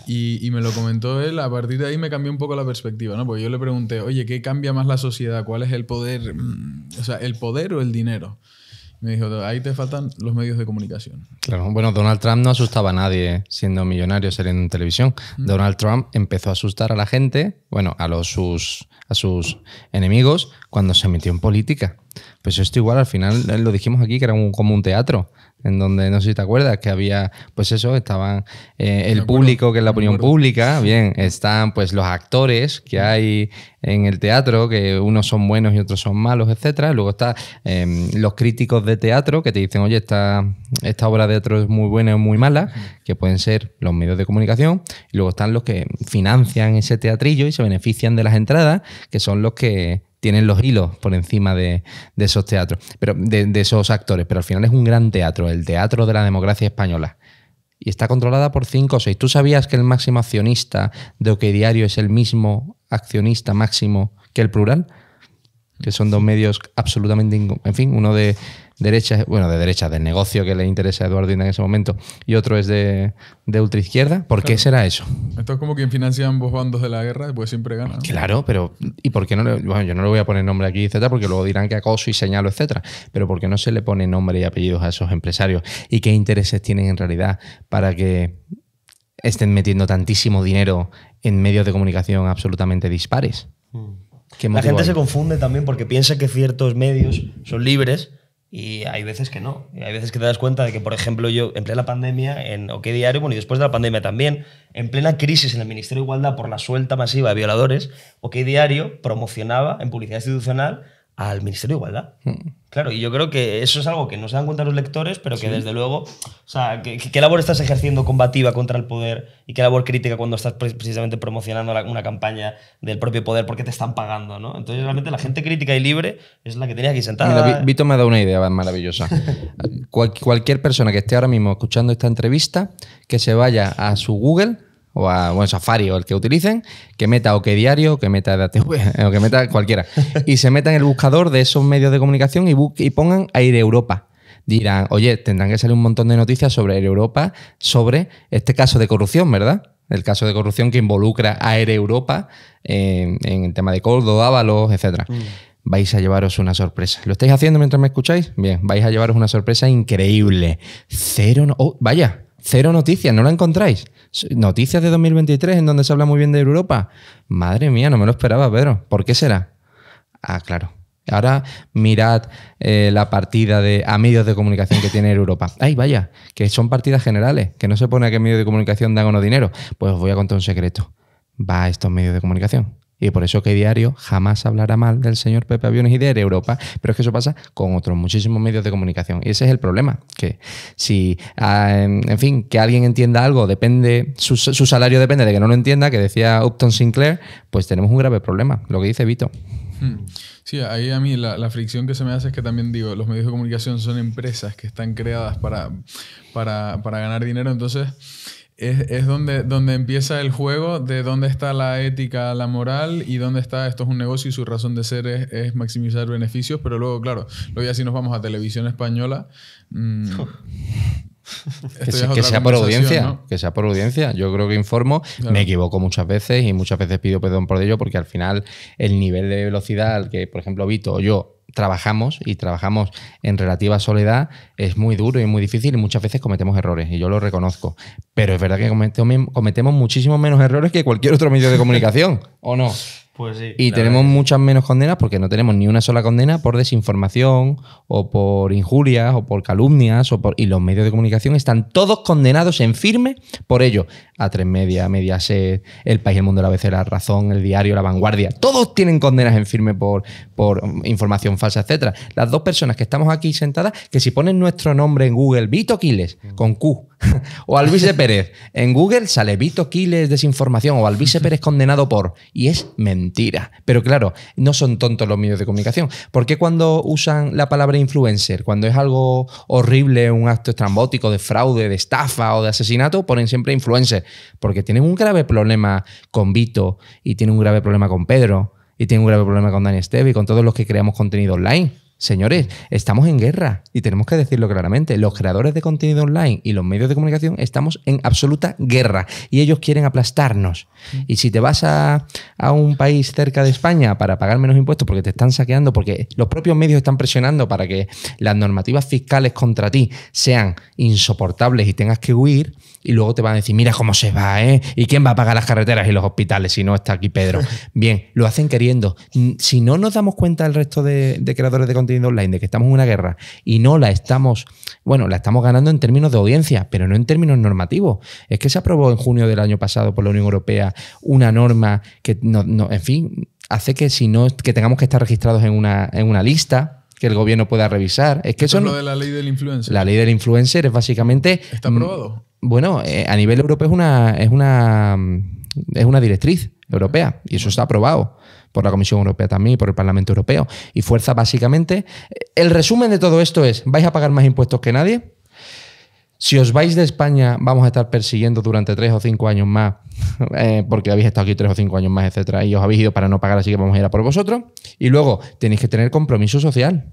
y, y, me lo comentó él, a partir de ahí me cambió un poco la perspectiva, ¿no? porque yo le pregunté, oye, ¿qué cambia más la sociedad? ¿Cuál es el poder? Mm, o sea, ¿el poder o el dinero? Me dijo, ahí te faltan los medios de comunicación. Claro, bueno, Donald Trump no asustaba a nadie siendo millonario, saliendo en televisión. Donald Trump empezó a asustar a la gente, bueno, a, los, sus, a sus enemigos, cuando se metió en política. Pues esto igual, al final eh, lo dijimos aquí, que era un, como un teatro, en donde, no sé si te acuerdas, que había, pues eso, estaban eh, el público, que es la opinión pública, bien, están pues los actores que hay en el teatro, que unos son buenos y otros son malos, etcétera. Luego están em, los críticos de teatro que te dicen, oye, esta, esta obra de teatro es muy buena o muy mala, que pueden ser los medios de comunicación. Y luego están los que financian ese teatrillo y se benefician de las entradas, que son los que tienen los hilos por encima de, esos teatros, pero de, esos actores. Pero al final es un gran teatro, el teatro de la democracia española y está controlada por cinco o seis. ¿Tú sabías que el máximo accionista de OK Diario es el mismo accionista máximo que el plural? que son dos medios absolutamente, en fin, uno de derecha, bueno, de derecha, del negocio que le interesa a Eduardo en ese momento, y otro es de, ultraizquierda. ¿Por qué será eso? Esto es como quien financian ambos bandos de la guerra, pues siempre gana. Claro, pero ¿y por qué no bueno, yo no le voy a poner nombre aquí, etcétera, porque luego dirán que acoso y señalo, etcétera, pero ¿por qué no se le pone nombre y apellidos a esos empresarios? ¿Y qué intereses tienen en realidad para que estén metiendo tantísimo dinero en medios de comunicación absolutamente dispares? Hmm. La gente se confunde también porque piensa que ciertos medios son libres y hay veces que no. Y hay veces que te das cuenta de que, por ejemplo, yo en plena pandemia, en OK Diario, bueno, y después de la pandemia también, en plena crisis en el Ministerio de Igualdad por la suelta masiva de violadores, OK Diario promocionaba en publicidad institucional al Ministerio de Igualdad. Hmm. Claro, y yo creo que eso es algo que no se dan cuenta los lectores, pero que desde luego, o sea, ¿qué, labor estás ejerciendo combativa contra el poder y qué labor crítica cuando estás precisamente promocionando una campaña del propio poder porque te están pagando, ¿no? Entonces realmente la gente crítica y libre es la que tenía aquí sentada. Vito me ha dado una idea maravillosa. [laughs] cualquier persona que esté ahora mismo escuchando esta entrevista, que se vaya a su Google o a bueno, Safari o el que utilicen, que meta o que diario, que meta [laughs] o que meta cualquiera. y se meta en el buscador de esos medios de comunicación y, pongan Aire Europa. Dirán, oye, tendrán que salir un montón de noticias sobre Aire Europa, sobre este caso de corrupción, ¿verdad? El caso de corrupción que involucra a Aire Europa eh, en, el tema de Córdoba, Ábalos, etc. Mm. vais a llevaros una sorpresa. ¿Lo estáis haciendo mientras me escucháis? Bien, vais a llevaros una sorpresa increíble. Cero. No oh, vaya, Cero noticias, ¿no la encontráis? Noticias de 2023 en donde se habla muy bien de Europa. Madre mía, no me lo esperaba, Pedro. ¿Por qué será? Ah, claro. Ahora mirad eh, la partida de a medios de comunicación que tiene Europa. Ay, vaya, que son partidas generales, que no se pone a qué medios de comunicación dan o no dinero. Pues os voy a contar un secreto. Va a estos medios de comunicación y por eso que Diario jamás hablará mal del señor Pepe Aviones y de Europa, pero es que eso pasa con otros muchísimos medios de comunicación. Y ese es el problema, que si, ah, en fin, que alguien entienda algo, depende, su, salario depende de que no lo entienda, que decía Upton Sinclair, pues tenemos un grave problema, lo que dice Vito. Hmm. Sí, ahí a mí la, fricción que se me hace es que también digo, los medios de comunicación son empresas que están creadas para, para, para ganar dinero, entonces es, donde, donde empieza el juego de dónde está la ética, la moral y dónde está esto es un negocio y su razón de ser es, maximizar beneficios, pero luego, claro, luego ya si nos vamos a televisión española... Mm, [laughs] que, sea, por audiencia, que sea por audiencia. Yo creo que informo, me equivoco muchas veces y muchas veces pido perdón por ello porque al final el nivel de velocidad que, por ejemplo, Vito o yo trabajamos y trabajamos en relativa soledad, es muy duro y muy difícil y muchas veces cometemos errores y yo lo reconozco. Pero es verdad que cometemos, muchísimos menos errores que cualquier otro medio de comunicación, ¿o no? Pues y tenemos muchas menos condenas porque no tenemos ni una sola condena por desinformación o por injurias o por calumnias o por... y los medios de comunicación están todos condenados en firme por ello. A tres media, Mediaset, El País, El Mundo, La ABC, La Razón, El Diario, La Vanguardia. Todos tienen condenas en firme por, por información falsa, etcétera. Las dos personas que estamos aquí sentadas, que si ponen nuestro nombre en Google, Vito Quiles, con Q, [laughs] o Alvise Pérez. En Google sale Vito Quiles desinformación o Alvise Pérez condenado por. Y es mentira. Pero claro, no son tontos los medios de comunicación. ¿Por qué cuando usan la palabra influencer, cuando es algo horrible, un acto estrambótico de fraude, de estafa o de asesinato, ponen siempre influencer? Porque tienen un grave problema con Vito y tienen un grave problema con Pedro y tienen un grave problema con Dani Esteves y con todos los que creamos contenido online. Señores, estamos en guerra y tenemos que decirlo claramente. Los creadores de contenido online y los medios de comunicación estamos en absoluta guerra y ellos quieren aplastarnos. Mm. Y si te vas a, un país cerca de España para pagar menos impuestos porque te están saqueando, porque los propios medios están presionando para que las normativas fiscales contra ti sean insoportables y tengas que huir, y luego te van a decir, mira cómo se va, ¿eh? ¿Y quién va a pagar las carreteras y los hospitales si no está aquí Pedro? [laughs] Bien, lo hacen queriendo. Si no nos damos cuenta el resto de, creadores de contenido online de que estamos en una guerra y no la estamos, bueno, la estamos ganando en términos de audiencia, pero no en términos normativos. Es que se aprobó en junio del año pasado por la Unión Europea una norma que, no, en fin, hace que si no, que tengamos que estar registrados en una, en una lista que el gobierno pueda revisar. Es que eso es lo de la ley del influencer. La ley del influencer es básicamente. Está aprobado bueno, eh, a nivel europeo es una, es una, mm, es una directriz europea y eso está aprobado por la Comisión Europea también y por el Parlamento Europeo. Y fuerza básicamente. El resumen de todo esto es, vais a pagar más impuestos que nadie. Si os vais de España, vamos a estar persiguiendo durante tres o cinco años más, [laughs] eh, porque habéis estado aquí tres o cinco años más, etcétera, y os habéis ido para no pagar, así que vamos a ir a por vosotros. Y luego tenéis que tener compromiso social.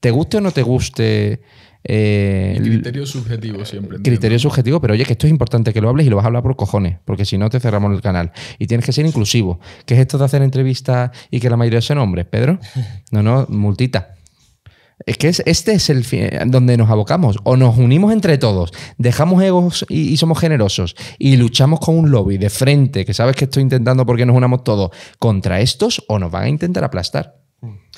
Te guste o no te guste eh, criterio subjetivo siempre. Criterio subjetivo, pero oye, que esto es importante que lo hables y lo vas a hablar por cojones, porque si no te cerramos el canal. Y tienes que ser inclusivo. ¿Qué es esto de hacer entrevistas y que la mayoría sean hombres, Pedro? [laughs] No, no, multita. Es que es, este es el fin, donde nos abocamos. O nos unimos entre todos, dejamos egos y, somos generosos, y luchamos con un lobby de frente, que sabes que estoy intentando porque nos unamos todos, contra estos, o nos van a intentar aplastar.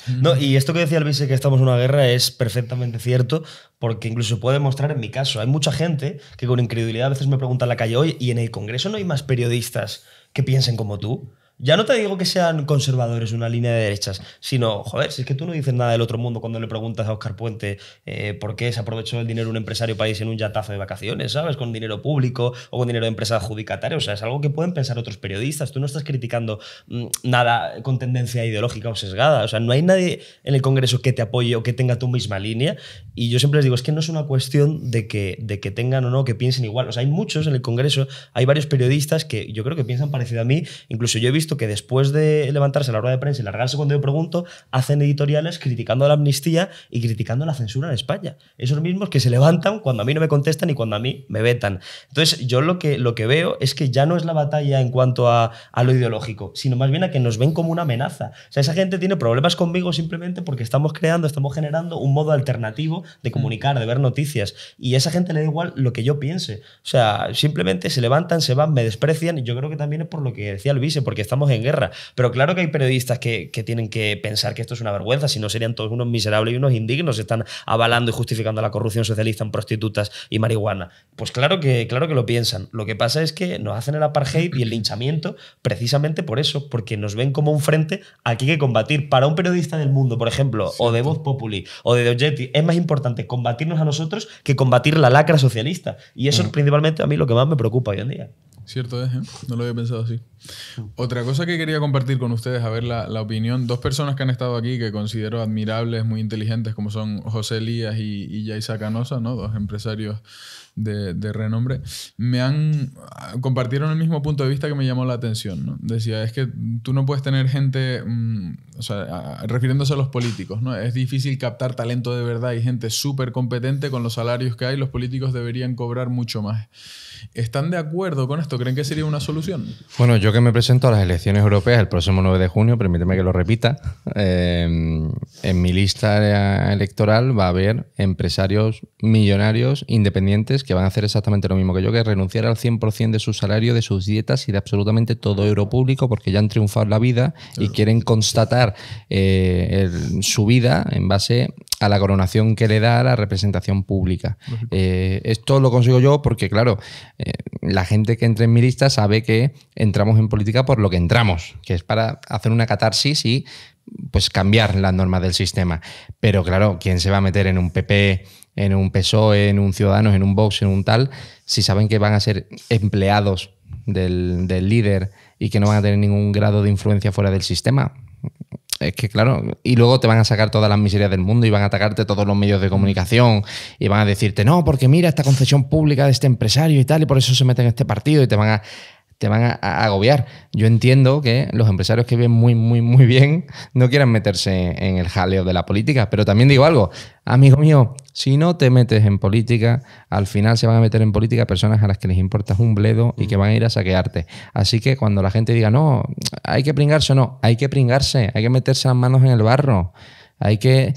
No, mm. y esto que decía Luis, que estamos en una guerra, es perfectamente cierto, porque incluso puede mostrar en mi caso. Hay mucha gente que con incredulidad a veces me pregunta en la calle, hoy, ¿y en el Congreso no hay más periodistas que piensen como tú? Ya no te digo que sean conservadores una línea de derechas, sino, joder, si es que tú no dices nada del otro mundo cuando le preguntas a Oscar Puente eh, por qué se aprovechó el dinero de un empresario para irse en un yatazo de vacaciones, ¿sabes? Con dinero público o con dinero de empresa adjudicataria. O sea, es algo que pueden pensar otros periodistas. Tú no estás criticando mm, nada con tendencia ideológica o sesgada. O sea, no hay nadie en el Congreso que te apoye o que tenga tu misma línea. Y yo siempre les digo, es que no es una cuestión de que, de que tengan o no, que piensen igual. O sea, hay muchos en el Congreso, hay varios periodistas que yo creo que piensan parecido a mí. Incluso yo he visto que después de levantarse a la rueda de prensa y largarse cuando yo pregunto, hacen editoriales criticando la amnistía y criticando la censura en España. Esos mismos que se levantan cuando a mí no me contestan y cuando a mí me vetan. Entonces, yo lo que, lo que veo es que ya no es la batalla en cuanto a, a lo ideológico, sino más bien a que nos ven como una amenaza. O sea, esa gente tiene problemas conmigo simplemente porque estamos creando, estamos generando un modo alternativo de comunicar, de ver noticias. Y a esa gente le da igual lo que yo piense. O sea, simplemente se levantan, se van, me desprecian. Y yo creo que también es por lo que decía el vice, porque estamos en guerra. Pero claro que hay periodistas que, que tienen que pensar que esto es una vergüenza, si no serían todos unos miserables y unos indignos, están avalando y justificando la corrupción socialista en prostitutas y marihuana. Pues claro que, claro que lo piensan. Lo que pasa es que nos hacen el apartheid y el linchamiento precisamente por eso, porque nos ven como un frente al que hay que combatir. Para un periodista del mundo, por ejemplo, o de Voz Populi, o de The es más importante combatirnos a nosotros que combatir la lacra socialista. Y eso es principalmente a mí lo que más me preocupa hoy en día. Cierto es, ¿eh? no lo había pensado así. Mm. Otra, cosa que quería compartir con ustedes, a ver la, opinión, dos personas que han estado aquí que considero admirables, muy inteligentes, como son José Elías y, y Yaisa Canosa, ¿no? dos empresarios de, renombre, me han compartieron el mismo punto de vista que me llamó la atención. Decía, es que tú no puedes tener gente, mm, o sea, refiriéndose a los políticos, ¿no? es difícil captar talento de verdad y gente súper competente con los salarios que hay, los políticos deberían cobrar mucho más. ¿Están de acuerdo con esto? ¿Creen que sería una solución? Bueno, yo que me presento a las elecciones elecciones europeas el próximo 9 de junio, permíteme que lo repita, em, en mi lista electoral va a haber empresarios millonarios independientes que van a hacer exactamente lo mismo que yo, que renunciar al 100% de su salario, de sus dietas y de absolutamente todo euro público porque ya han triunfado en la vida y quieren constatar eh, su vida en base a la coronación que le da la representación pública. Eh, esto lo consigo yo porque, claro, eh, la gente que entra en mi lista sabe que entramos en política por lo que entramos, que es para hacer una catarsis y pues cambiar las normas del sistema. Pero claro, ¿quién se va a meter en un PP, en un PSOE, en un Ciudadanos, en un Vox, en un tal, si saben que van a ser empleados del, del líder y que no van a tener ningún grado de influencia fuera del sistema? es que claro, y luego te van a sacar todas las miserias del mundo y van a atacarte todos los medios de mm. comunicación y van a decirte, no, porque mira esta concesión pública de este empresario y tal, y por eso se mete en este partido y te van a te van a, agobiar. Yo entiendo que los empresarios que viven muy, muy, muy bien no quieran meterse en el jaleo de la política, pero también digo algo, amigo mío, si no te metes en política, al final se van a meter en política personas a las que les importa un bledo y que mm. van a ir a saquearte. Así que cuando la gente diga, no, hay que pringarse o no, hay que pringarse, hay que meterse las manos en el barro. Hay que,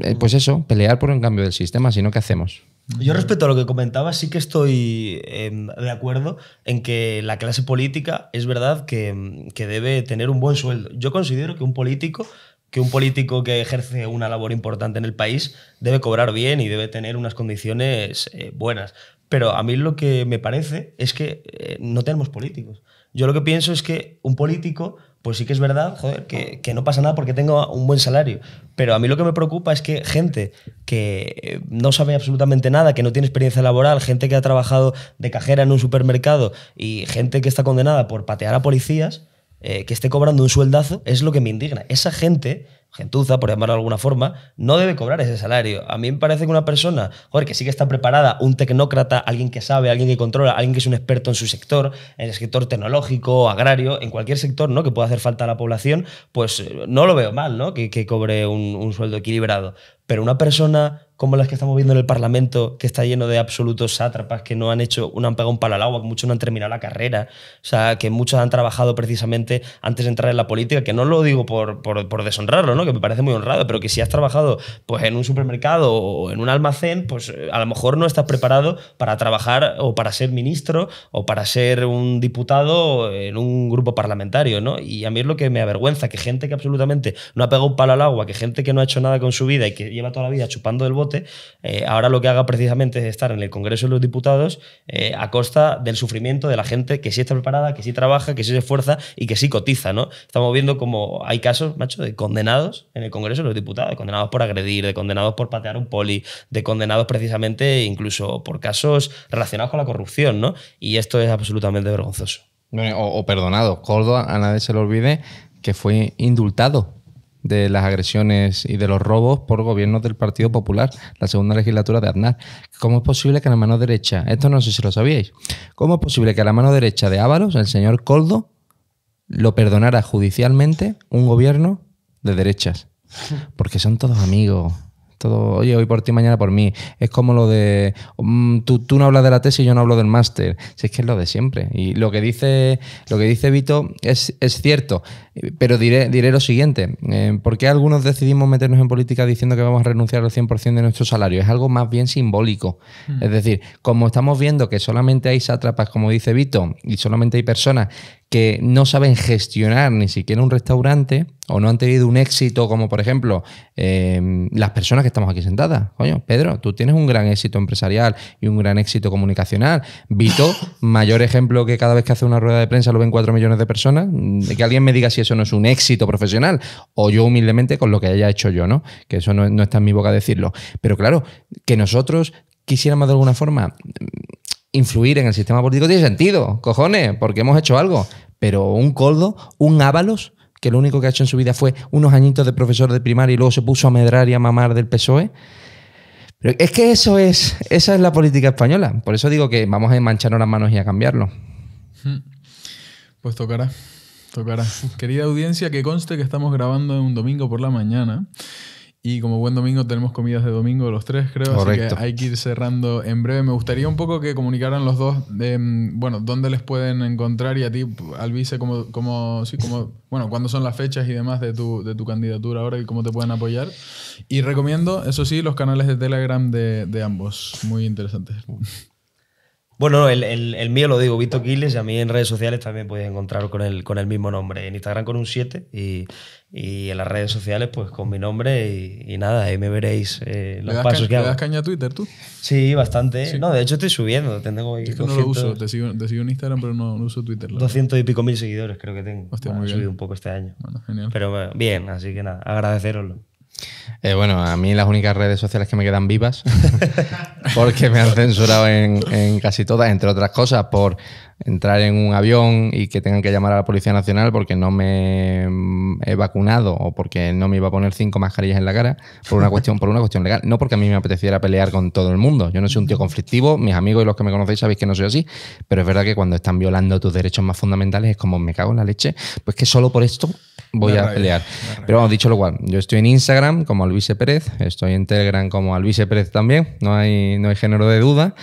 eh, pues eso, pelear por un cambio del sistema, si no, ¿qué hacemos? Yo respecto a lo que comentaba, sí que estoy em, de acuerdo en que la clase política es verdad em, que, debe tener un buen sueldo. Yo considero que un político que un político que ejerce una labor importante en el país debe cobrar bien y debe tener unas condiciones eh, buenas. Pero a mí lo que me parece es que eh, no tenemos políticos. Yo lo que pienso es que un político pues sí que es verdad, joder, que, no pasa nada porque tengo un buen salario. Pero a mí lo que me preocupa es que gente que eh, no sabe absolutamente nada, que no tiene experiencia laboral, gente que ha trabajado de cajera en un supermercado y gente que está condenada por patear a policías, eh, que esté cobrando un sueldazo, es lo que me indigna. Esa gente gentuza, por llamarlo de alguna forma, no debe cobrar ese salario. A mí me parece que una persona, joder, que sí que está preparada, un tecnócrata, alguien que sabe, alguien que controla, alguien que es un experto en su sector, en el sector tecnológico, agrario, en cualquier sector, ¿no? Que pueda hacer falta a la población, pues eh, no lo veo mal, ¿no? Que, que cobre un, un sueldo equilibrado. Pero una persona como las que estamos viendo en el Parlamento, que está lleno de absolutos sátrapas que no han hecho, no han pegado un palo al agua, que muchos no han terminado la carrera, o sea, que muchos han trabajado precisamente antes de entrar en la política, que no lo digo por, por, deshonrarlo, ¿no? que me parece muy honrado, pero que si has trabajado pues, en un supermercado o en un almacén, pues a lo mejor no estás preparado para trabajar o para ser ministro o para ser un diputado en un grupo parlamentario, ¿no? Y a mí es lo que me avergüenza, que gente que absolutamente no ha pegado un palo al agua, que gente que no ha hecho nada con su vida y que lleva toda la vida chupando el bote, eh, ahora lo que haga precisamente es estar en el Congreso de los Diputados eh, a costa del sufrimiento de la gente que sí está preparada, que sí trabaja, que sí se esfuerza y que sí cotiza, ¿no? Estamos viendo como hay casos, macho, de condenados en el Congreso de los Diputados, de condenados por agredir, de condenados por patear un poli, de condenados precisamente incluso por casos relacionados con la corrupción, ¿no? Y esto es absolutamente vergonzoso. O, perdonado. Córdoba, a nadie se le olvide que fue indultado de las agresiones y de los robos por gobiernos del Partido Popular, la segunda legislatura de Aznar. ¿Cómo es posible que a la mano derecha, esto no sé si lo sabíais, cómo es posible que a la mano derecha de Ábalos, el señor Coldo, lo perdonara judicialmente un gobierno de derechas? Porque son todos amigos, oye, hoy por ti, mañana por mí. Es como lo de, mm, tú, no hablas de la tesis, y yo no hablo del máster. Si es que es lo de siempre. Y lo que dice, lo que dice Vito es, es cierto, pero diré, diré lo siguiente. Eh, ¿Por qué algunos decidimos meternos en política diciendo que vamos a renunciar al 100% de nuestro salario? Es algo más bien simbólico. Mm. Es decir, como estamos viendo que solamente hay sátrapas, como dice Vito, y solamente hay personas que no saben gestionar ni siquiera un restaurante o no han tenido un éxito como por ejemplo em, las personas que estamos aquí sentadas. Coño, Pedro, tú tienes un gran éxito empresarial y un gran éxito comunicacional. Vito, [laughs] mayor ejemplo que cada vez que hace una rueda de prensa lo ven cuatro millones de personas, mm, que alguien me diga si eso no es un éxito profesional o yo humildemente con lo que haya hecho yo, ¿no? Que eso no está en mi boca decirlo. Pero claro, que nosotros quisiéramos de alguna forma mm, influir en el sistema político tiene sentido, cojones, porque hemos hecho algo. Pero un Coldo, un Ábalos, que lo único que ha hecho en su vida fue unos añitos de profesor de primaria y luego se puso a medrar y a mamar del PSOE. Pero es que eso es, esa es la política española. Por eso digo que vamos a mancharnos las manos y a cambiarlo. Hmm. Pues tocará, tocará. Querida audiencia, que conste que estamos grabando en un domingo por la mañana. Y como buen domingo tenemos comidas de domingo los tres, creo, así que hay que ir cerrando en breve. Me gustaría un poco que comunicaran los dos, de, em, bueno, dónde les pueden encontrar y a ti, Alvise, cómo, como, bueno, cuándo son las fechas y demás de tu, de tu candidatura ahora y cómo te pueden apoyar. Y recomiendo, eso sí, los canales de Telegram de, de ambos, muy interesantes. Bueno, el, mío lo digo, Vito Quiles, y a mí en redes sociales también podéis encontrar con el, con el mismo nombre. En Instagram con un 7 y, en las redes sociales pues con mi nombre y, nada, ahí me veréis eh, los pasos que hago. te das caña a Twitter tú? Sí, bastante. ¿eh? No, de hecho estoy subiendo. Tengo es que no lo uso, te sigo, te sigo, en Instagram pero no, uso Twitter. Doscientos y pico mil seguidores creo que tengo. Hostia, he subido un poco este año. Bueno, genial. Pero bien, así que nada, agradeceroslo. Eh, bueno, a mí las únicas redes sociales que me quedan vivas, [laughs] porque me han censurado en casi todas, entre otras cosas, por entrar en un avión y que tengan que llamar a la Policía Nacional porque no me mm, he vacunado o porque no me iba a poner cinco mascarillas en la cara por una cuestión, por una cuestión legal. No porque a mí me apeteciera pelear con todo el mundo. Yo no soy un tío conflictivo, mis amigos y los que me conocéis sabéis que no soy así, pero es verdad que cuando están violando tus derechos más fundamentales es como me cago en la leche, pues que solo por esto voy a pelear. Pero vamos, dicho lo cual, yo estoy en Instagram como Alvise Pérez, estoy en Telegram como Alvise Pérez también, no hay, no hay género de duda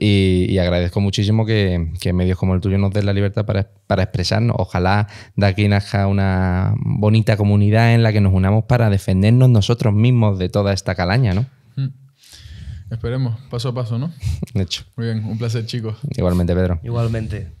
y, agradezco muchísimo que, que medios como el tuyo nos dé la libertad para, expresarnos. Ojalá de aquí nazca una bonita comunidad en la que nos unamos para defendernos nosotros mismos de toda esta calaña, ¿no? Mm. Esperemos, paso a paso, ¿no? [laughs] De hecho. Muy bien, un placer, chicos. Igualmente, Pedro. Igualmente.